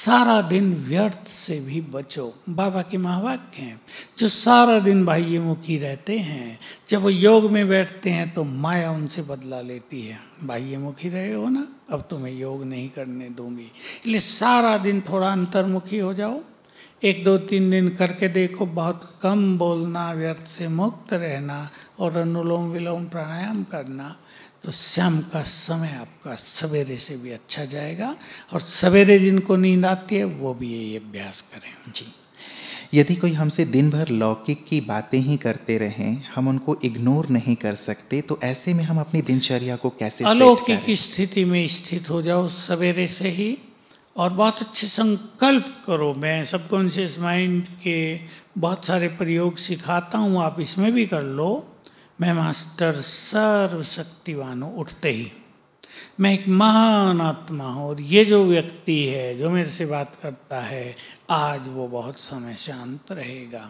सारा दिन व्यर्थ से भी बचो बाबा के महावाक्य हैं जो सारा दिन मुखी रहते हैं जब वो योग में बैठते हैं तो माया उनसे बदला लेती है मुखी रहे हो ना अब तुम्हें योग नहीं करने दूंगी इसलिए सारा दिन थोड़ा अंतर्मुखी हो जाओ एक दो तीन दिन करके देखो बहुत कम बोलना व्यर्थ से मुक्त रहना और अनुलोम विलोम प्राणायाम करना तो शाम का समय आपका सवेरे से भी अच्छा जाएगा और सवेरे जिनको नींद आती है वो भी ये अभ्यास करें जी यदि कोई हमसे दिन भर लौकिक की बातें ही करते रहें हम उनको इग्नोर नहीं कर सकते तो ऐसे में हम अपनी दिनचर्या को कैसे अलौकिक स्थिति में स्थित हो जाओ सवेरे से ही और बहुत अच्छे संकल्प करो मैं सबकॉन्शियस माइंड के बहुत सारे प्रयोग सिखाता हूँ आप इसमें भी कर लो मैं मास्टर सर्वशक्तिवान हूँ उठते ही मैं एक महान आत्मा हूँ और ये जो व्यक्ति है जो मेरे से बात करता है आज वो बहुत समय शांत रहेगा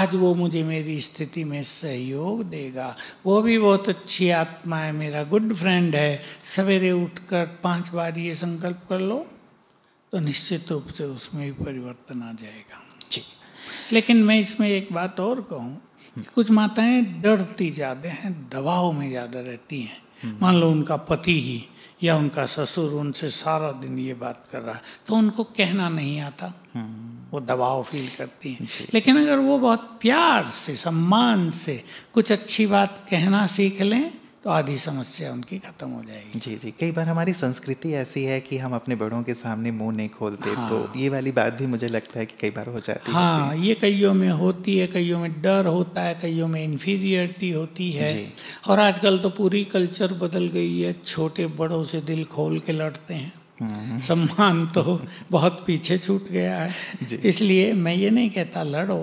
आज वो मुझे मेरी स्थिति में सहयोग देगा वो भी बहुत अच्छी आत्मा है मेरा गुड फ्रेंड है सवेरे उठकर पांच बार ये संकल्प कर लो तो निश्चित रूप से उसमें भी परिवर्तन आ जाएगा जी लेकिन मैं इसमें एक बात और कहूँ कुछ माताएं डरती ज़्यादा हैं दबाव में ज़्यादा रहती हैं हम्म। मान लो उनका पति ही या उनका ससुर उनसे सारा दिन ये बात कर रहा है तो उनको कहना नहीं आता हम्म। वो दबाव फील करती हैं लेकिन अगर वो बहुत प्यार से सम्मान से कुछ अच्छी बात कहना सीख लें तो आधी समस्या उनकी खत्म हो जाएगी जी जी कई बार हमारी संस्कृति ऐसी है कि हम अपने बड़ों के सामने मुंह नहीं खोलते तो हाँ, तो ये वाली बात भी मुझे लगता है कि कई बार हो जाती हाँ, है हाँ ये कईयों में होती है कईयों में डर होता है कईयों में इन्फीरियरिटी होती है और आजकल तो पूरी कल्चर बदल गई है छोटे बड़ों से दिल खोल के लड़ते हैं सम्मान तो बहुत पीछे छूट गया है इसलिए मैं ये नहीं कहता लड़ो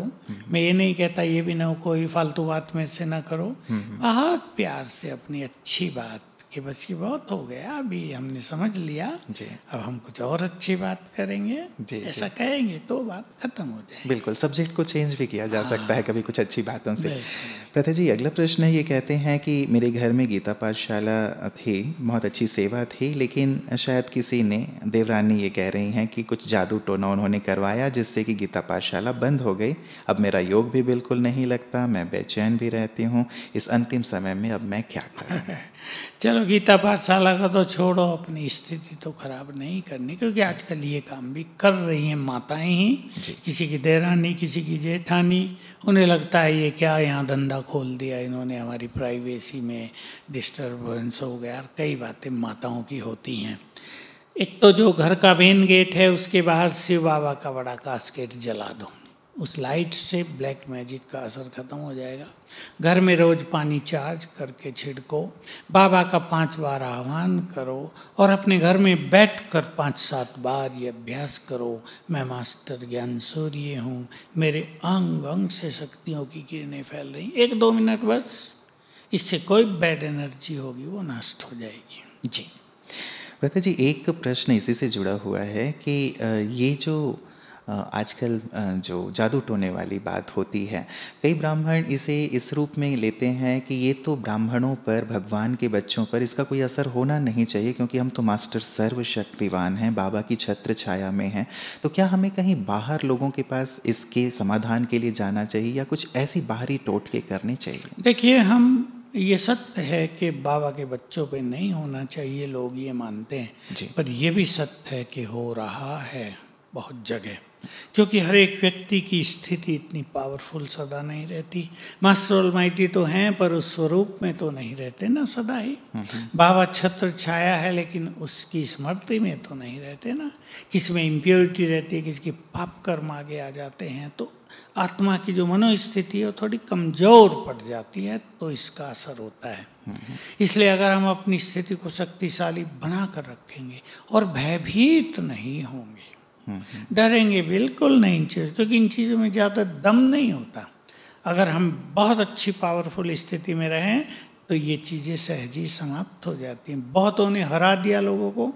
मैं ये नहीं कहता ये भी ना कोई फालतू बात में से ना करो हम्म। बहुत प्यार से अपनी अच्छी बात कि बस ये बहुत हो गया अभी हमने समझ लिया जी अब हम कुछ और अच्छी बात करेंगे जी ऐसा जी. कहेंगे तो बात खत्म हो जाए बिल्कुल सब्जेक्ट को चेंज भी किया जा हाँ। सकता है हाँ। कभी कुछ अच्छी बातों से प्रथा जी अगला प्रश्न ये कहते हैं कि मेरे घर में गीता पाठशाला थी बहुत अच्छी सेवा थी लेकिन शायद किसी ने देवरानी ये कह रही हैं कि कुछ जादू टोना उन्होंने करवाया जिससे कि गीता पाठशाला बंद हो गई अब मेरा योग भी बिल्कुल नहीं लगता मैं बेचैन भी रहती हूँ इस अंतिम समय में अब मैं क्या करूँ चलो गीता पाठशाला का तो छोड़ो अपनी स्थिति तो खराब नहीं करनी क्योंकि आजकल ये काम भी कर रही हैं माताएं ही किसी की देरानी किसी की जेठानी उन्हें लगता है ये क्या यहाँ धंधा खोल दिया इन्होंने हमारी प्राइवेसी में डिस्टर्बेंस हो गया और कई बातें माताओं की होती हैं एक तो जो घर का मेन गेट है उसके बाहर शिव बाबा का बड़ा कास्केट जला दो उस लाइट से ब्लैक मैजिक का असर ख़त्म हो जाएगा घर में रोज़ पानी चार्ज करके छिड़को बाबा का पांच बार आह्वान करो और अपने घर में बैठ कर पाँच सात बार ये अभ्यास करो मैं मास्टर ज्ञान सूर्य हूँ मेरे अंग अंग से शक्तियों की किरणें फैल रही एक दो मिनट बस इससे कोई बैड एनर्जी होगी वो नष्ट हो जाएगी जी व्रता जी एक प्रश्न इसी से जुड़ा हुआ है कि ये जो आजकल जो जादू टोने वाली बात होती है कई ब्राह्मण इसे इस रूप में लेते हैं कि ये तो ब्राह्मणों पर भगवान के बच्चों पर इसका कोई असर होना नहीं चाहिए क्योंकि हम तो मास्टर सर्वशक्तिवान हैं बाबा की छत्र छाया में हैं तो क्या हमें कहीं बाहर लोगों के पास इसके समाधान के लिए जाना चाहिए या कुछ ऐसी बाहरी टोट के करने चाहिए देखिए हम ये सत्य है कि बाबा के बच्चों पे नहीं होना चाहिए लोग ये मानते हैं पर यह भी सत्य है कि हो रहा है बहुत जगह क्योंकि हर एक व्यक्ति की स्थिति इतनी पावरफुल सदा नहीं रहती मास्टर माइटी तो हैं पर उस स्वरूप में तो नहीं रहते ना सदा ही बाबा छत्र छाया है लेकिन उसकी स्मृति में तो नहीं रहते ना किसी में इम्प्योरिटी रहती है किसी पाप कर्म आगे आ जाते हैं तो आत्मा की जो मनोस्थिति है वो थोड़ी कमज़ोर पड़ जाती है तो इसका असर होता है इसलिए अगर हम अपनी स्थिति को शक्तिशाली बना कर रखेंगे और भयभीत नहीं होंगे डरेंगे बिल्कुल नहीं चीज़ों क्योंकि इन चीज़ों में ज़्यादा दम नहीं होता अगर हम बहुत अच्छी पावरफुल स्थिति में रहें तो ये चीज़ें सहज ही समाप्त हो जाती हैं बहुतों ने हरा दिया लोगों को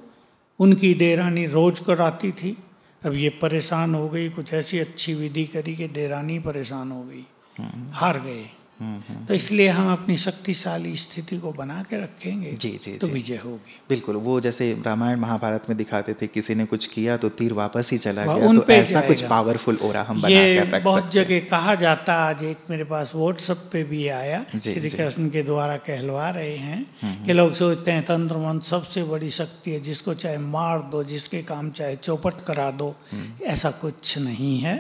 उनकी देरानी रोज कराती थी अब ये परेशान हो गई कुछ ऐसी अच्छी विधि करी कि देरानी परेशान हो गई हार गए तो इसलिए हम अपनी शक्तिशाली स्थिति को बना के रखेंगे जी जी तो विजय होगी बिल्कुल वो जैसे रामायण महाभारत में दिखाते थे किसी ने कुछ किया तो तीर वापस ही चला गया उन तो ऐसा कुछ पावरफुल हो रहा हम बना रख बहुत जगह कहा जाता आज एक मेरे पास व्हाट्सएप पे भी आया श्री कृष्ण के द्वारा कहलवा रहे हैं हम्म, कि हम्म। लोग सोचते हैं तंत्र मंत्र सबसे बड़ी शक्ति है जिसको चाहे मार दो जिसके काम चाहे चौपट करा दो हम्म। ऐसा कुछ नहीं है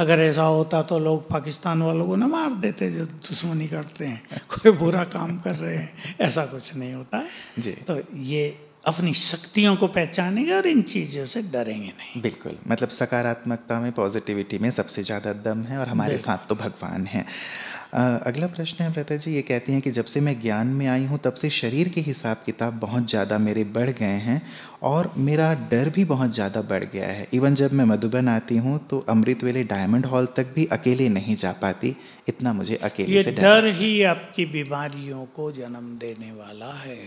अगर ऐसा होता तो लोग पाकिस्तान वालों को ना मार देते जो दुश्मनी करते हैं कोई बुरा काम कर रहे हैं ऐसा कुछ नहीं होता जी तो ये अपनी शक्तियों को पहचानेंगे और इन चीज़ों से डरेंगे नहीं बिल्कुल मतलब सकारात्मकता में पॉजिटिविटी में सबसे ज़्यादा दम है और हमारे साथ तो भगवान हैं अगला प्रश्न है प्रता जी ये कहती हैं कि जब से मैं ज्ञान में आई हूँ तब से शरीर के हिसाब किताब बहुत ज़्यादा मेरे बढ़ गए हैं और मेरा डर भी बहुत ज़्यादा बढ़ गया है इवन जब मैं मधुबन आती हूँ तो अमृत वेले डायमंड हॉल तक भी अकेले नहीं जा पाती इतना मुझे अकेले ये से डर ही आपकी बीमारियों को जन्म देने वाला है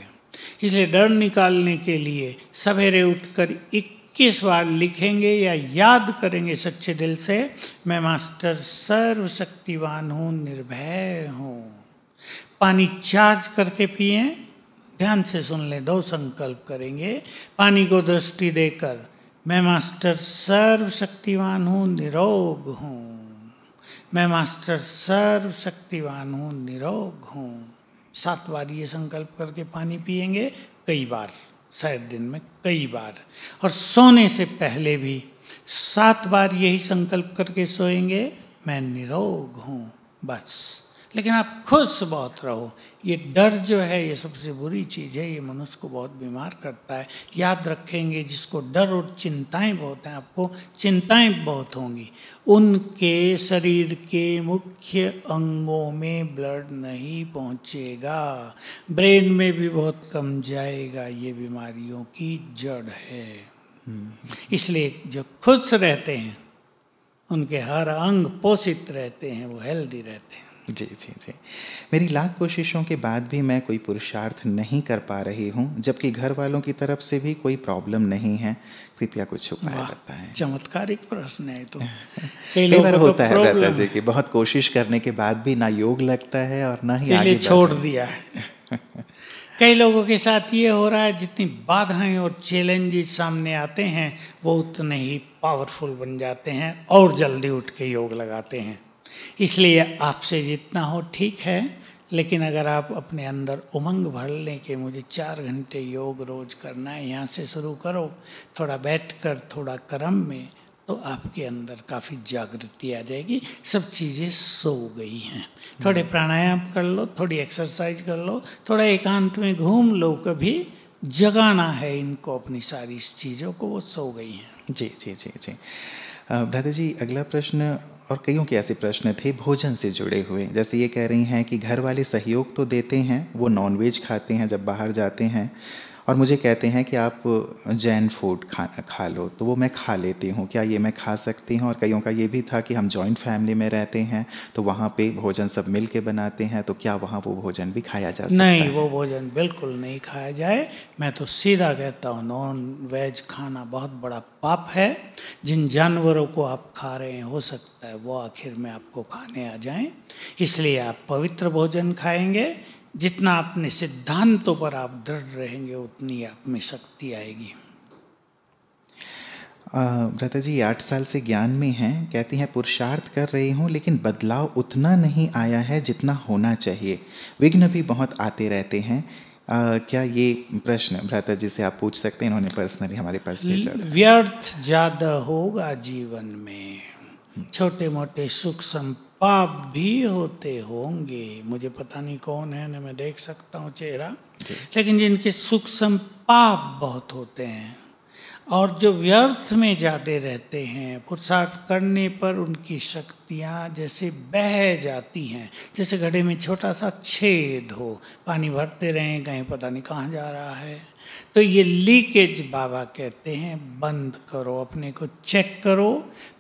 इसे डर निकालने के लिए सवेरे उठकर इक्कीस बार लिखेंगे या याद करेंगे सच्चे दिल से मैं मास्टर सर्वशक्तिवान हूँ निर्भय हूँ पानी चार्ज करके पिए ध्यान से सुन लें दो संकल्प करेंगे पानी को दृष्टि देकर मैं मास्टर सर्वशक्तिवान हूँ निरोग हूँ मैं मास्टर सर्वशक्तिवान हूँ निरोग हूँ सात बार ये संकल्प करके पानी पिएंगे कई बार शायद दिन में कई बार और सोने से पहले भी सात बार यही संकल्प करके सोएंगे मैं निरोग हूँ बस लेकिन आप खुश बहुत रहो ये डर जो है ये सबसे बुरी चीज़ है ये मनुष्य को बहुत बीमार करता है याद रखेंगे जिसको डर और चिंताएं बहुत हैं आपको चिंताएं बहुत होंगी उनके शरीर के मुख्य अंगों में ब्लड नहीं पहुंचेगा ब्रेन में भी बहुत कम जाएगा ये बीमारियों की जड़ है इसलिए जो खुश रहते हैं उनके हर अंग पोषित रहते हैं वो हेल्दी रहते हैं जी जी जी मेरी लाख कोशिशों के बाद भी मैं कोई पुरुषार्थ नहीं कर पा रही हूँ जबकि घर वालों की तरफ से भी कोई प्रॉब्लम नहीं है कृपया कुछ उपाय बताएं चमत्कारिक प्रश्न है तो कई बार होता है दादा जी की बहुत कोशिश करने के बाद भी ना योग लगता है और ना ही आगे छोड़ दिया है कई लोगों के साथ ये हो रहा है जितनी बाधाएं और चैलेंजेस सामने आते हैं वो उतने ही पावरफुल बन जाते हैं और जल्दी उठ के योग लगाते हैं इसलिए आपसे जितना हो ठीक है लेकिन अगर आप अपने अंदर उमंग भर लें कि मुझे चार घंटे योग रोज करना है यहाँ से शुरू करो थोड़ा बैठ कर थोड़ा क्रम में तो आपके अंदर काफ़ी जागृति आ जाएगी सब चीज़ें सो गई हैं थोड़े हम्म। प्राणायाम कर लो थोड़ी एक्सरसाइज कर लो थोड़ा एकांत में घूम लो कभी जगाना है इनको अपनी सारी चीज़ों को वो सो गई हैं जी जी जी जी भ्राता जी अगला प्रश्न और कईयों के ऐसे प्रश्न थे भोजन से जुड़े हुए जैसे ये कह रही हैं कि घर वाले सहयोग तो देते हैं वो नॉनवेज खाते हैं जब बाहर जाते हैं और मुझे कहते हैं कि आप जैन फूड खा खा लो तो वो मैं खा लेती हूँ क्या ये मैं खा सकती हूँ और कईयों का ये भी था कि हम जॉइंट फैमिली में रहते हैं तो वहाँ पे भोजन सब मिल के बनाते हैं तो क्या वहाँ वो भोजन भी खाया जा सकता नहीं है? वो भोजन बिल्कुल नहीं खाया जाए मैं तो सीधा कहता हूँ नॉन वेज खाना बहुत बड़ा पाप है जिन जानवरों को आप खा रहे हैं हो सकता है वो आखिर में आपको खाने आ जाए इसलिए आप पवित्र भोजन खाएँगे जितना अपने सिद्धांतों पर आप दृढ़ रहेंगे उतनी आप में शक्ति आएगी भ्रता जी आठ साल से ज्ञान में हैं कहती हैं पुरुषार्थ कर रही हूँ लेकिन बदलाव उतना नहीं आया है जितना होना चाहिए विघ्न भी बहुत आते रहते हैं आ, क्या ये प्रश्न भ्राता जी से आप पूछ सकते हैं इन्होंने पर्सनली हमारे पास भेजा व्यर्थ ज़्यादा होगा जीवन में छोटे मोटे सुख संप पाप भी होते होंगे मुझे पता नहीं कौन है ना मैं देख सकता हूँ चेहरा लेकिन जिनके सूक्ष्म पाप बहुत होते हैं और जो व्यर्थ में ज़्यादा रहते हैं पुरुषार्थ करने पर उनकी शक्तियाँ जैसे बह जाती हैं जैसे घड़े में छोटा सा छेद हो पानी भरते रहें कहीं पता नहीं कहाँ जा रहा है तो ये लीकेज बाबा कहते हैं बंद करो अपने को चेक करो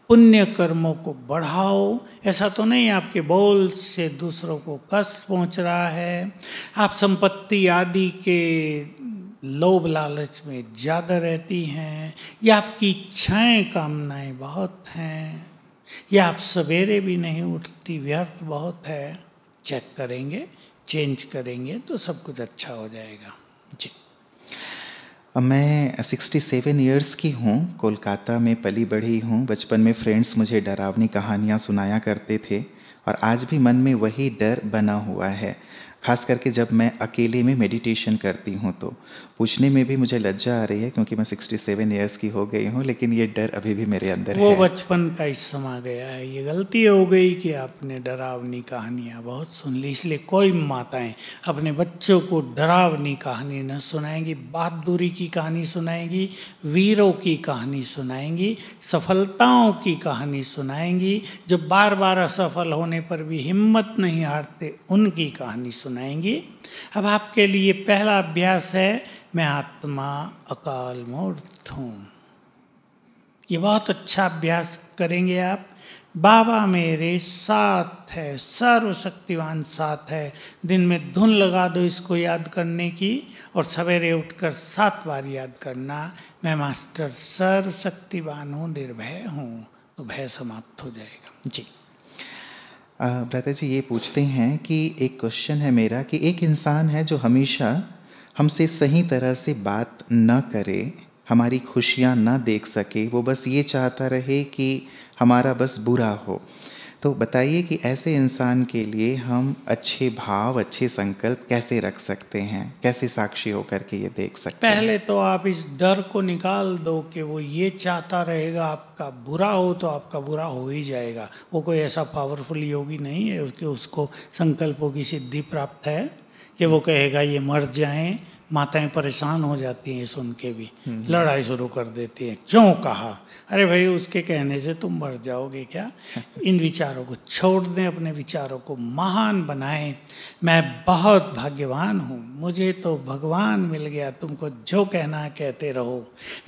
पुण्य कर्मों को बढ़ाओ ऐसा तो नहीं आपके बोल से दूसरों को कष्ट पहुंच रहा है आप संपत्ति आदि के लोभ लालच में ज़्यादा रहती हैं या आपकी इच्छाएं कामनाएं बहुत हैं या आप सवेरे भी नहीं उठती व्यर्थ बहुत है चेक करेंगे चेंज करेंगे तो सब कुछ अच्छा हो जाएगा जी मैं 67 इयर्स की हूँ कोलकाता में पली बढ़ी हूँ बचपन में फ्रेंड्स मुझे डरावनी कहानियाँ सुनाया करते थे और आज भी मन में वही डर बना हुआ है खास करके जब मैं अकेले में मेडिटेशन करती हूँ तो पूछने में भी मुझे लज्जा आ रही है क्योंकि मैं 67 सेवन ईयर्स की हो गई हूँ लेकिन ये डर अभी भी मेरे अंदर वो है वो बचपन का समय आ गया है ये गलती हो गई कि आपने डरावनी कहानियाँ बहुत सुन ली इसलिए कोई माताएं अपने बच्चों को डरावनी कहानी न सुनाएंगी बहादुरी की कहानी सुनाएंगी वीरों की कहानी सुनाएंगी सफलताओं की कहानी सुनाएंगी जो बार बार असफल होने पर भी हिम्मत नहीं हारते उनकी कहानी सुनाएंगी अब आपके लिए पहला अभ्यास है मैं आत्मा अकाल मूर्त हूँ ये बहुत अच्छा अभ्यास करेंगे आप बाबा मेरे साथ है सर्वशक्तिवान साथ है दिन में धुन लगा दो इसको याद करने की और सवेरे उठकर सात बार याद करना मैं मास्टर सर्वशक्तिवान हूँ निर्भय हूँ तो भय समाप्त हो जाएगा जी भ्राता जी ये पूछते हैं कि एक क्वेश्चन है मेरा कि एक इंसान है जो हमेशा हमसे सही तरह से बात न करे हमारी खुशियाँ ना देख सके वो बस ये चाहता रहे कि हमारा बस बुरा हो तो बताइए कि ऐसे इंसान के लिए हम अच्छे भाव अच्छे संकल्प कैसे रख सकते हैं कैसे साक्षी होकर के ये देख सकते पहले हैं? तो आप इस डर को निकाल दो कि वो ये चाहता रहेगा आपका बुरा हो तो आपका बुरा हो ही जाएगा वो कोई ऐसा पावरफुल योगी नहीं है उसके उसको संकल्पों की सिद्धि प्राप्त है कि वो कहेगा ये मर जाएं माताएं परेशान हो जाती हैं सुन के भी हम्म। लड़ाई शुरू कर देती हैं क्यों कहा अरे भाई उसके कहने से तुम मर जाओगे क्या इन विचारों को छोड़ दें अपने विचारों को महान बनाएं मैं बहुत भाग्यवान हूँ मुझे तो भगवान मिल गया तुमको जो कहना कहते रहो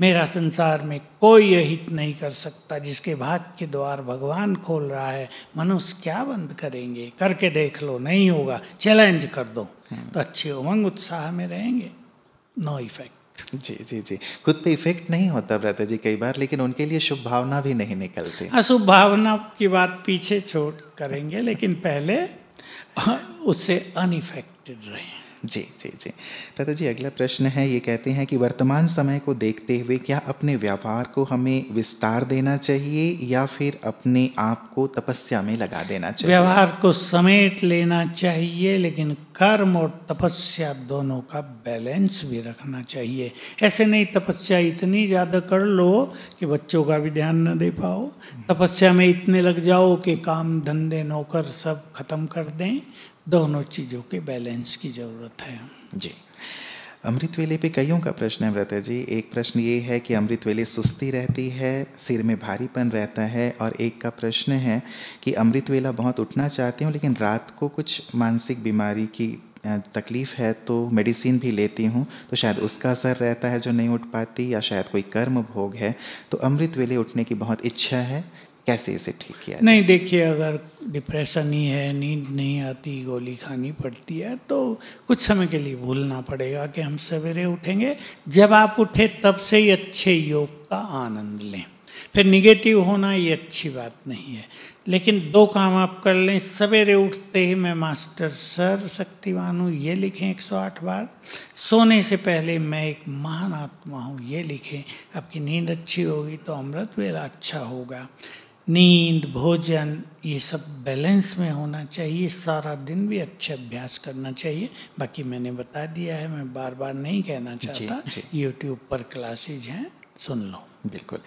मेरा संसार में कोई हित नहीं कर सकता जिसके भाग के द्वार भगवान खोल रहा है मनुष्य क्या बंद करेंगे करके देख लो नहीं होगा चैलेंज कर दो हम्म। तो अच्छे उमंग उत्साह में रहेंगे नो इफेक्ट जी जी जी खुद पे इफेक्ट नहीं होता ब्रता जी कई बार लेकिन उनके लिए शुभ भावना भी नहीं निकलती अशुभ हाँ, भावना की बात पीछे छोड़ करेंगे लेकिन पहले हाँ, उससे अनइफेक्टेड रहें जी जी जी दादा जी अगला प्रश्न है ये कहते हैं कि वर्तमान समय को देखते हुए क्या अपने व्यापार को हमें विस्तार देना चाहिए या फिर अपने आप को तपस्या में लगा देना चाहिए व्यवहार को समेट लेना चाहिए लेकिन कर्म और तपस्या दोनों का बैलेंस भी रखना चाहिए ऐसे नहीं तपस्या इतनी ज़्यादा कर लो कि बच्चों का भी ध्यान न दे पाओ तपस्या में इतने लग जाओ कि काम धंधे नौकर सब खत्म कर दें दोनों चीज़ों के बैलेंस की ज़रूरत है जी अमृत वेले पे कईयों का प्रश्न है व्रता जी एक प्रश्न ये है कि अमृत वेले सुस्ती रहती है सिर में भारीपन रहता है और एक का प्रश्न है कि अमृत वेला बहुत उठना चाहती हूँ लेकिन रात को कुछ मानसिक बीमारी की तकलीफ़ है तो मेडिसिन भी लेती हूँ तो शायद उसका असर रहता है जो नहीं उठ पाती या शायद कोई कर्म भोग है तो अमृत वेले उठने की बहुत इच्छा है कैसे इसे ठीक किया नहीं देखिए अगर डिप्रेशन ही है नींद नहीं आती गोली खानी पड़ती है तो कुछ समय के लिए भूलना पड़ेगा कि हम सवेरे उठेंगे जब आप उठे तब से ही अच्छे योग का आनंद लें फिर निगेटिव होना ये अच्छी बात नहीं है लेकिन दो काम आप कर लें सवेरे उठते ही मैं मास्टर सर शक्तिवान हूँ ये लिखें 108 बार सोने से पहले मैं एक महान आत्मा हूँ ये लिखें आपकी नींद अच्छी होगी तो अमृत वेला अच्छा होगा नींद भोजन ये सब बैलेंस में होना चाहिए सारा दिन भी अच्छे अभ्यास करना चाहिए बाकी मैंने बता दिया है मैं बार बार नहीं कहना चाहता यूट्यूब पर क्लासेज हैं सुन लो बिल्कुल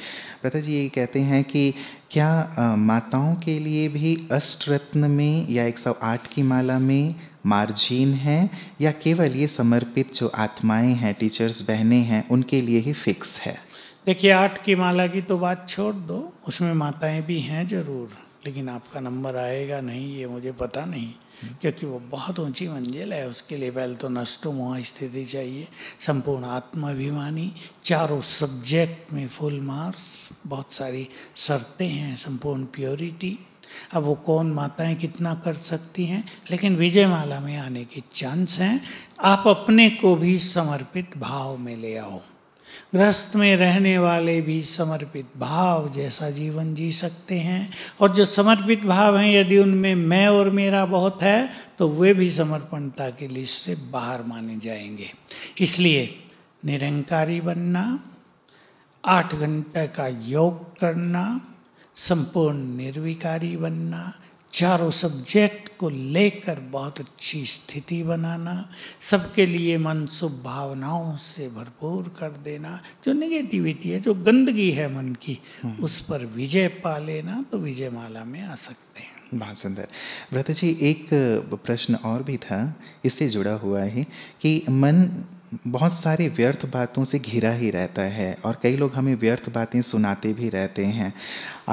प्रता जी ये कहते हैं कि क्या आ, माताओं के लिए भी अष्टरत्न में या 108 की माला में मार्जिन है या केवल ये समर्पित जो आत्माएं हैं टीचर्स बहनें हैं उनके लिए ही फिक्स है देखिए आठ की माला की तो बात छोड़ दो उसमें माताएं भी हैं ज़रूर लेकिन आपका नंबर आएगा नहीं ये मुझे पता नहीं क्योंकि वो बहुत ऊंची मंजिल है उसके लिए पहले तो नष्ट मोह स्थिति चाहिए संपूर्ण आत्माभिमानी चारों सब्जेक्ट में फुल मार्क्स बहुत सारी शर्तें हैं संपूर्ण प्योरिटी अब वो कौन माताएं कितना कर सकती हैं लेकिन विजय माला में आने के चांस हैं आप अपने को भी समर्पित भाव में ले आओ गृहस्थ में रहने वाले भी समर्पित भाव जैसा जीवन जी सकते हैं और जो समर्पित भाव हैं यदि उनमें मैं और मेरा बहुत है तो वे भी समर्पणता के लिए से बाहर माने जाएंगे इसलिए निरंकारी बनना आठ घंटे का योग करना संपूर्ण निर्विकारी बनना चारों सब्जेक्ट को लेकर बहुत अच्छी स्थिति बनाना सबके लिए मन शुभ भावनाओं से भरपूर कर देना जो नेगेटिविटी है जो गंदगी है मन की हम्म। उस पर विजय पा लेना तो विजय माला में आ सकते हैं बहुत सुंदर व्रत जी एक प्रश्न और भी था इससे जुड़ा हुआ है कि मन बहुत सारे व्यर्थ बातों से घिरा ही रहता है और कई लोग हमें व्यर्थ बातें सुनाते भी रहते हैं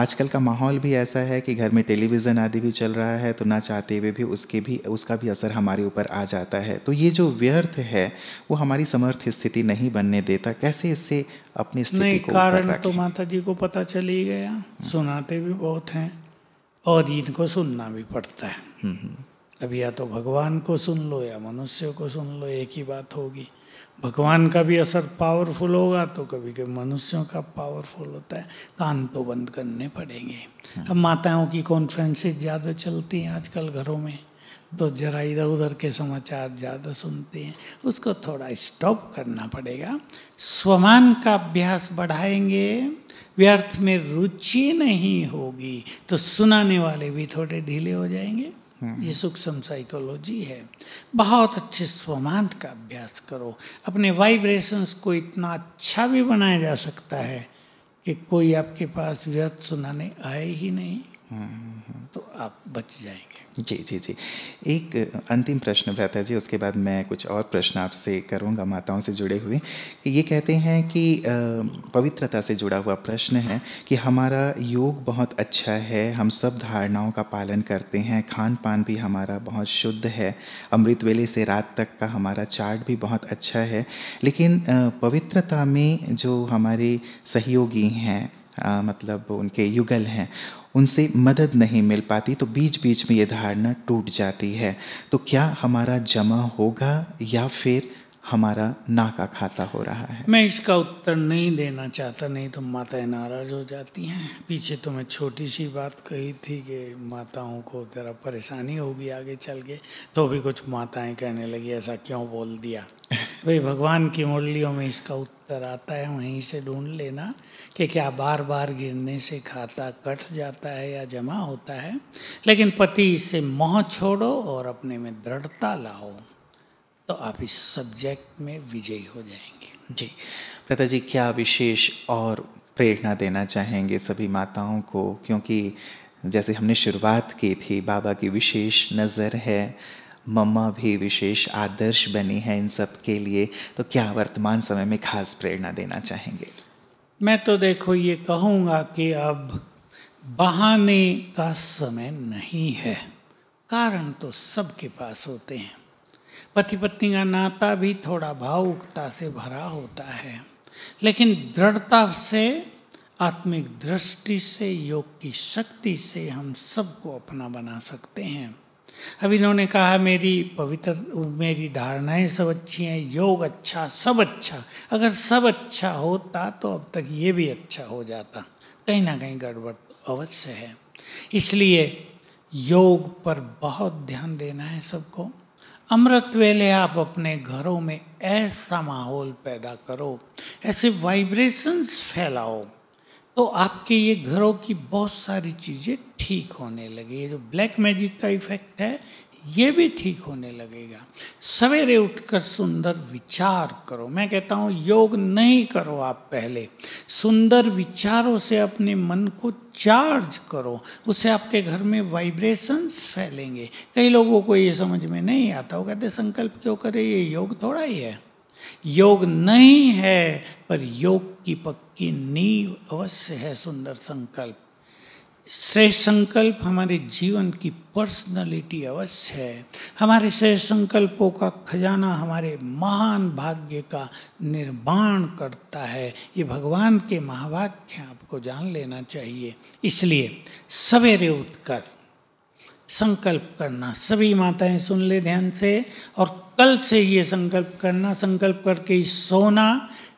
आजकल का माहौल भी ऐसा है कि घर में टेलीविज़न आदि भी चल रहा है तो ना चाहते हुए भी उसके भी उसका भी असर हमारे ऊपर आ जाता है तो ये जो व्यर्थ है वो हमारी समर्थ स्थिति नहीं बनने देता कैसे इससे अपनी स्थिति नहीं को कारण तो माता जी को पता चल ही गया हम्म। सुनाते भी बहुत हैं और इनको सुनना भी पड़ता है हम्म, हम्म। अब या तो भगवान को सुन लो या मनुष्य को सुन लो एक ही बात होगी भगवान का भी असर पावरफुल होगा तो कभी कभी मनुष्यों का पावरफुल होता है कान तो बंद करने पड़ेंगे हम्म। अब माताओं की कॉन्फ्रेंसेज ज़्यादा चलती हैं आजकल घरों में तो जरा इधर उधर के समाचार ज़्यादा सुनते हैं उसको थोड़ा स्टॉप करना पड़ेगा स्वमान का अभ्यास बढ़ाएंगे व्यर्थ में रुचि नहीं होगी तो सुनाने वाले भी थोड़े ढीले हो जाएंगे ये हम्म। सूक्ष्म साइकोलॉजी है बहुत अच्छे स्वमान का अभ्यास करो अपने वाइब्रेशंस को इतना अच्छा भी बनाया जा सकता है कि कोई आपके पास व्यर्थ सुनाने आए ही नहीं हम्म, हम्म, तो आप बच जाएंगे जी जी जी एक अंतिम प्रश्न भ्राता जी उसके बाद मैं कुछ और प्रश्न आपसे करूंगा माताओं से जुड़े हुए कि ये कहते हैं कि पवित्रता से जुड़ा हुआ प्रश्न है कि हमारा योग बहुत अच्छा है हम सब धारणाओं का पालन करते हैं खान पान भी हमारा बहुत शुद्ध है अमृत वेले से रात तक का हमारा चार्ट भी बहुत अच्छा है लेकिन पवित्रता में जो हमारे सहयोगी हैं आ, मतलब उनके युगल हैं उनसे मदद नहीं मिल पाती तो बीच बीच में ये धारणा टूट जाती है तो क्या हमारा जमा होगा या फिर हमारा ना का खाता हो रहा है मैं इसका उत्तर नहीं देना चाहता नहीं तो माताएं नाराज हो जाती हैं पीछे तो मैं छोटी सी बात कही थी कि माताओं को ज़रा परेशानी होगी आगे चल के तो भी कुछ माताएं कहने लगी ऐसा क्यों बोल दिया भाई भगवान की मुरलियों में इसका उत्तर आता है वहीं से ढूंढ लेना कि क्या बार बार गिरने से खाता कट जाता है या जमा होता है लेकिन पति से मोह छोड़ो और अपने में दृढ़ता लाओ तो आप इस सब्जेक्ट में विजयी हो जाएंगे जी प्रता जी क्या विशेष और प्रेरणा देना चाहेंगे सभी माताओं को क्योंकि जैसे हमने शुरुआत की थी बाबा की विशेष नज़र है मम्मा भी विशेष आदर्श बनी है इन सब के लिए तो क्या वर्तमान समय में खास प्रेरणा देना चाहेंगे मैं तो देखो ये कहूँगा कि अब बहाने का समय नहीं है कारण तो सबके पास होते हैं पति पत्नी का नाता भी थोड़ा भावुकता से भरा होता है लेकिन दृढ़ता से आत्मिक दृष्टि से योग की शक्ति से हम सबको अपना बना सकते हैं अब इन्होंने कहा मेरी पवित्र मेरी धारणाएं सब अच्छी हैं योग अच्छा सब अच्छा अगर सब अच्छा होता तो अब तक ये भी अच्छा हो जाता कहीं ना कहीं गड़बड़ अवश्य है इसलिए योग पर बहुत ध्यान देना है सबको अमृत वेले आप अपने घरों में ऐसा माहौल पैदा करो ऐसे वाइब्रेशंस फैलाओ तो आपके ये घरों की बहुत सारी चीज़ें ठीक होने लगी ये जो ब्लैक मैजिक का इफेक्ट है ये भी ठीक होने लगेगा सवेरे उठकर सुंदर विचार करो मैं कहता हूँ योग नहीं करो आप पहले सुंदर विचारों से अपने मन को चार्ज करो उससे आपके घर में वाइब्रेशंस फैलेंगे कई लोगों को ये समझ में नहीं आता वो कहते संकल्प क्यों करे ये योग थोड़ा ही है योग नहीं है पर योग की पक्की नींव अवश्य है सुंदर संकल्प श्रेय संकल्प हमारे जीवन की पर्सनालिटी अवश्य है हमारे श्रेय संकल्पों का खजाना हमारे महान भाग्य का निर्माण करता है ये भगवान के महावाक्य आपको जान लेना चाहिए इसलिए सवेरे उठकर संकल्प करना सभी माताएं सुन ले ध्यान से और कल से ये संकल्प करना संकल्प करके सोना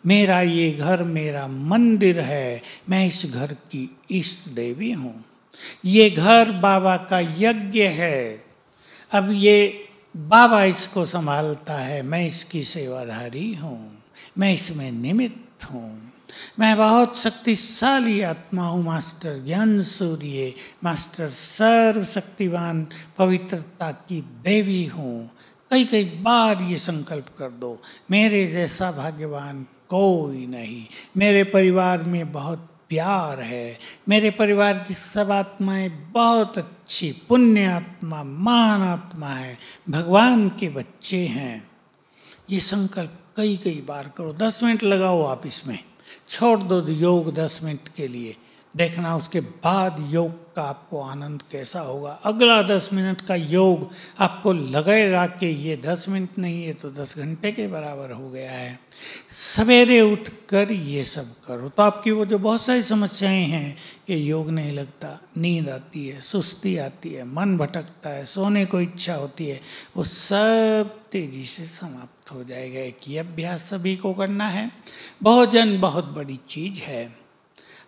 मेरा ये घर मेरा मंदिर है मैं इस घर की इष्ट देवी हूँ ये घर बाबा का यज्ञ है अब ये बाबा इसको संभालता है मैं इसकी सेवाधारी हूँ मैं इसमें निमित्त हूँ मैं बहुत शक्तिशाली आत्मा हूँ मास्टर ज्ञान सूर्य मास्टर सर्व शक्तिवान पवित्रता की देवी हूँ कई कई बार ये संकल्प कर दो मेरे जैसा भाग्यवान कोई नहीं मेरे परिवार में बहुत प्यार है मेरे परिवार की सब आत्माएं बहुत अच्छी पुण्य आत्मा महान आत्मा है भगवान के बच्चे हैं ये संकल्प कई कई बार करो दस मिनट लगाओ आप इसमें छोड़ दो योग दस मिनट के लिए देखना उसके बाद योग का आपको आनंद कैसा होगा अगला दस मिनट का योग आपको लगेगा कि ये दस मिनट नहीं है तो दस घंटे के बराबर हो गया है सवेरे उठकर ये सब करो तो आपकी वो जो बहुत सारी समस्याएं हैं कि योग नहीं लगता नींद आती है सुस्ती आती है मन भटकता है सोने को इच्छा होती है वो सब तेजी से समाप्त हो जाएगा एक ये अभ्यास सभी को करना है भोजन बहुत बड़ी चीज़ है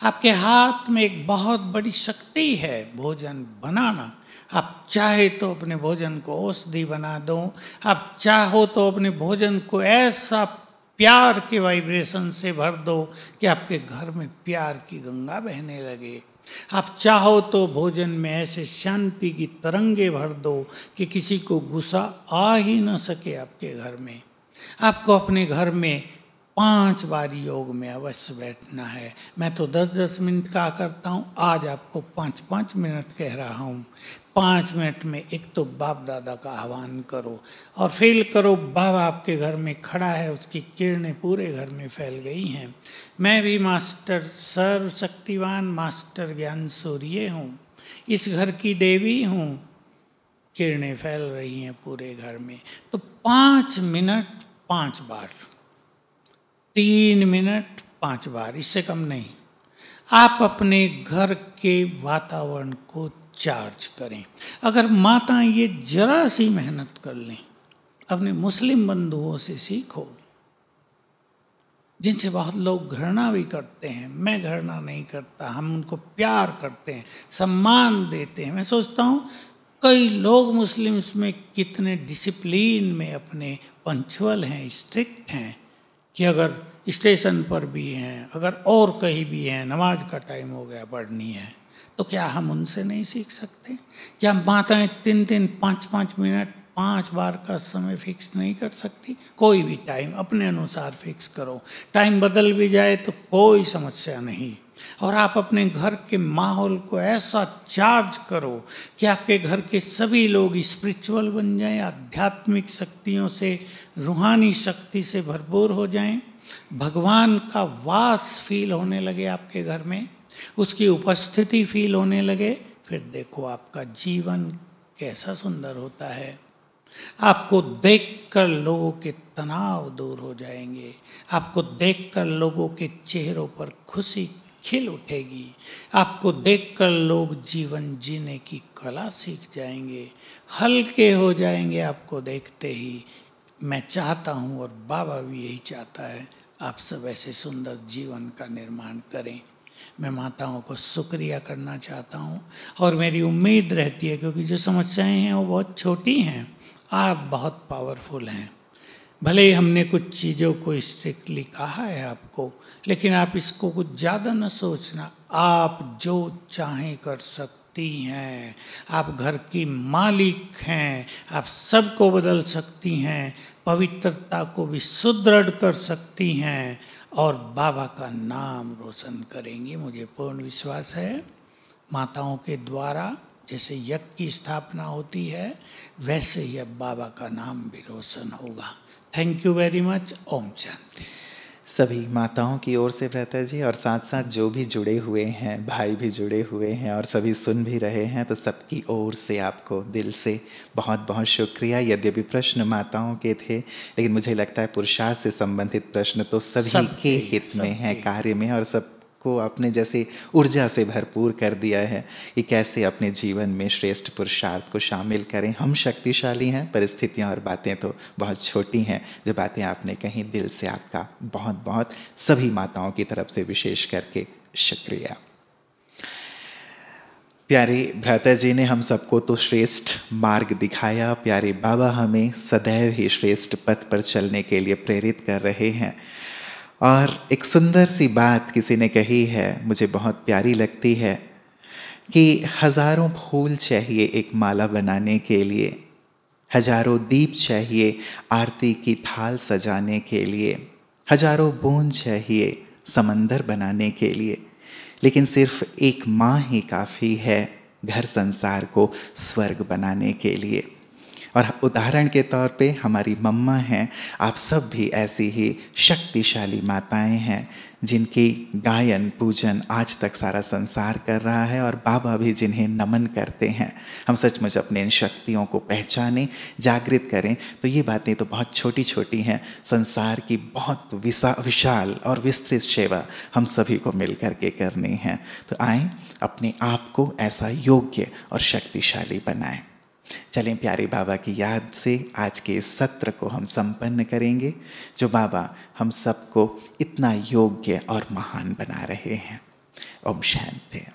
आपके हाथ में एक बहुत बड़ी शक्ति है भोजन बनाना आप चाहे तो अपने भोजन को औषधि बना दो आप चाहो तो अपने भोजन को ऐसा प्यार के वाइब्रेशन से भर दो कि आपके घर में प्यार की गंगा बहने लगे आप चाहो तो भोजन में ऐसे शांति की तरंगे भर दो कि किसी को गुस्सा आ ही ना सके आपके घर में आपको अपने घर में पांच बार योग में अवश्य बैठना है मैं तो दस दस मिनट का करता हूँ आज आपको पाँच पाँच मिनट कह रहा हूँ पाँच मिनट में एक तो बाप दादा का आह्वान करो और फेल करो बाप आपके घर में खड़ा है उसकी किरणें पूरे घर में फैल गई हैं मैं भी मास्टर सर्वशक्तिवान मास्टर ज्ञान सूर्य हूँ इस घर की देवी हूँ किरणें फैल रही हैं पूरे घर में तो पाँच मिनट पाँच बार तीन मिनट पांच बार इससे कम नहीं आप अपने घर के वातावरण को चार्ज करें अगर माता ये जरा सी मेहनत कर लें अपने मुस्लिम बंधुओं से सीखो जिनसे बहुत लोग घृणा भी करते हैं मैं घृणा नहीं करता हम उनको प्यार करते हैं सम्मान देते हैं मैं सोचता हूँ कई लोग मुस्लिम्स में कितने डिसिप्लिन में अपने पंचुअल हैं स्ट्रिक्ट हैं कि अगर स्टेशन पर भी हैं अगर और कहीं भी हैं नमाज का टाइम हो गया पढ़नी है तो क्या हम उनसे नहीं सीख सकते क्या माताएं तीन तीन पाँच पाँच मिनट पाँच बार का समय फिक्स नहीं कर सकती कोई भी टाइम अपने अनुसार फिक्स करो टाइम बदल भी जाए तो कोई समस्या नहीं और आप अपने घर के माहौल को ऐसा चार्ज करो कि आपके घर के सभी लोग स्पिरिचुअल बन जाएं आध्यात्मिक शक्तियों से रूहानी शक्ति से भरपूर हो जाएं भगवान का वास फील होने लगे आपके घर में उसकी उपस्थिति फील होने लगे फिर देखो आपका जीवन कैसा सुंदर होता है आपको देखकर लोगों के तनाव दूर हो जाएंगे आपको देखकर लोगों के चेहरों पर खुशी खिल उठेगी आपको देखकर लोग जीवन जीने की कला सीख जाएंगे हल्के हो जाएंगे आपको देखते ही मैं चाहता हूँ और बाबा भी यही चाहता है आप सब ऐसे सुंदर जीवन का निर्माण करें मैं माताओं को शुक्रिया करना चाहता हूँ और मेरी उम्मीद रहती है क्योंकि जो समस्याएं हैं वो बहुत छोटी हैं आप बहुत पावरफुल हैं भले ही हमने कुछ चीज़ों को स्ट्रिक्टली कहा है आपको लेकिन आप इसको कुछ ज़्यादा न सोचना आप जो चाहें कर सकती हैं आप घर की मालिक हैं आप सबको बदल सकती हैं पवित्रता को भी सुदृढ़ कर सकती हैं और बाबा का नाम रोशन करेंगी मुझे पूर्ण विश्वास है माताओं के द्वारा जैसे यज्ञ की स्थापना होती है वैसे ही अब बाबा का नाम भी रोशन होगा थैंक यू वेरी मच ओम शांति सभी माताओं की ओर से प्रहता जी और साथ साथ जो भी जुड़े हुए हैं भाई भी जुड़े हुए हैं और सभी सुन भी रहे हैं तो सबकी ओर से आपको दिल से बहुत बहुत शुक्रिया यद्यपि प्रश्न माताओं के थे लेकिन मुझे लगता है पुरुषार्थ से संबंधित प्रश्न तो सभी सब के हित में हैं कार्य में और सब को आपने जैसे ऊर्जा से भरपूर कर दिया है कि कैसे अपने जीवन में श्रेष्ठ पुरुषार्थ को शामिल करें हम शक्तिशाली हैं परिस्थितियाँ और बातें तो बहुत छोटी हैं जो बातें आपने कहीं दिल से आपका बहुत बहुत सभी माताओं की तरफ से विशेष करके शुक्रिया प्यारे भ्राता जी ने हम सबको तो श्रेष्ठ मार्ग दिखाया प्यारे बाबा हमें सदैव ही श्रेष्ठ पथ पर चलने के लिए प्रेरित कर रहे हैं और एक सुंदर सी बात किसी ने कही है मुझे बहुत प्यारी लगती है कि हज़ारों फूल चाहिए एक माला बनाने के लिए हजारों दीप चाहिए आरती की थाल सजाने के लिए हजारों बूंद चाहिए समंदर बनाने के लिए लेकिन सिर्फ एक माँ ही काफ़ी है घर संसार को स्वर्ग बनाने के लिए और उदाहरण के तौर पे हमारी मम्मा हैं आप सब भी ऐसी ही शक्तिशाली माताएं हैं जिनकी गायन पूजन आज तक सारा संसार कर रहा है और बाबा भी जिन्हें नमन करते हैं हम सचमुच अपने इन शक्तियों को पहचानें जागृत करें तो ये बातें तो बहुत छोटी छोटी हैं संसार की बहुत विशा विशाल और विस्तृत सेवा हम सभी को मिल करके करनी है तो आए अपने आप को ऐसा योग्य और शक्तिशाली बनाएं चलें प्यारे बाबा की याद से आज के इस सत्र को हम संपन्न करेंगे जो बाबा हम सबको इतना योग्य और महान बना रहे हैं ओम शांति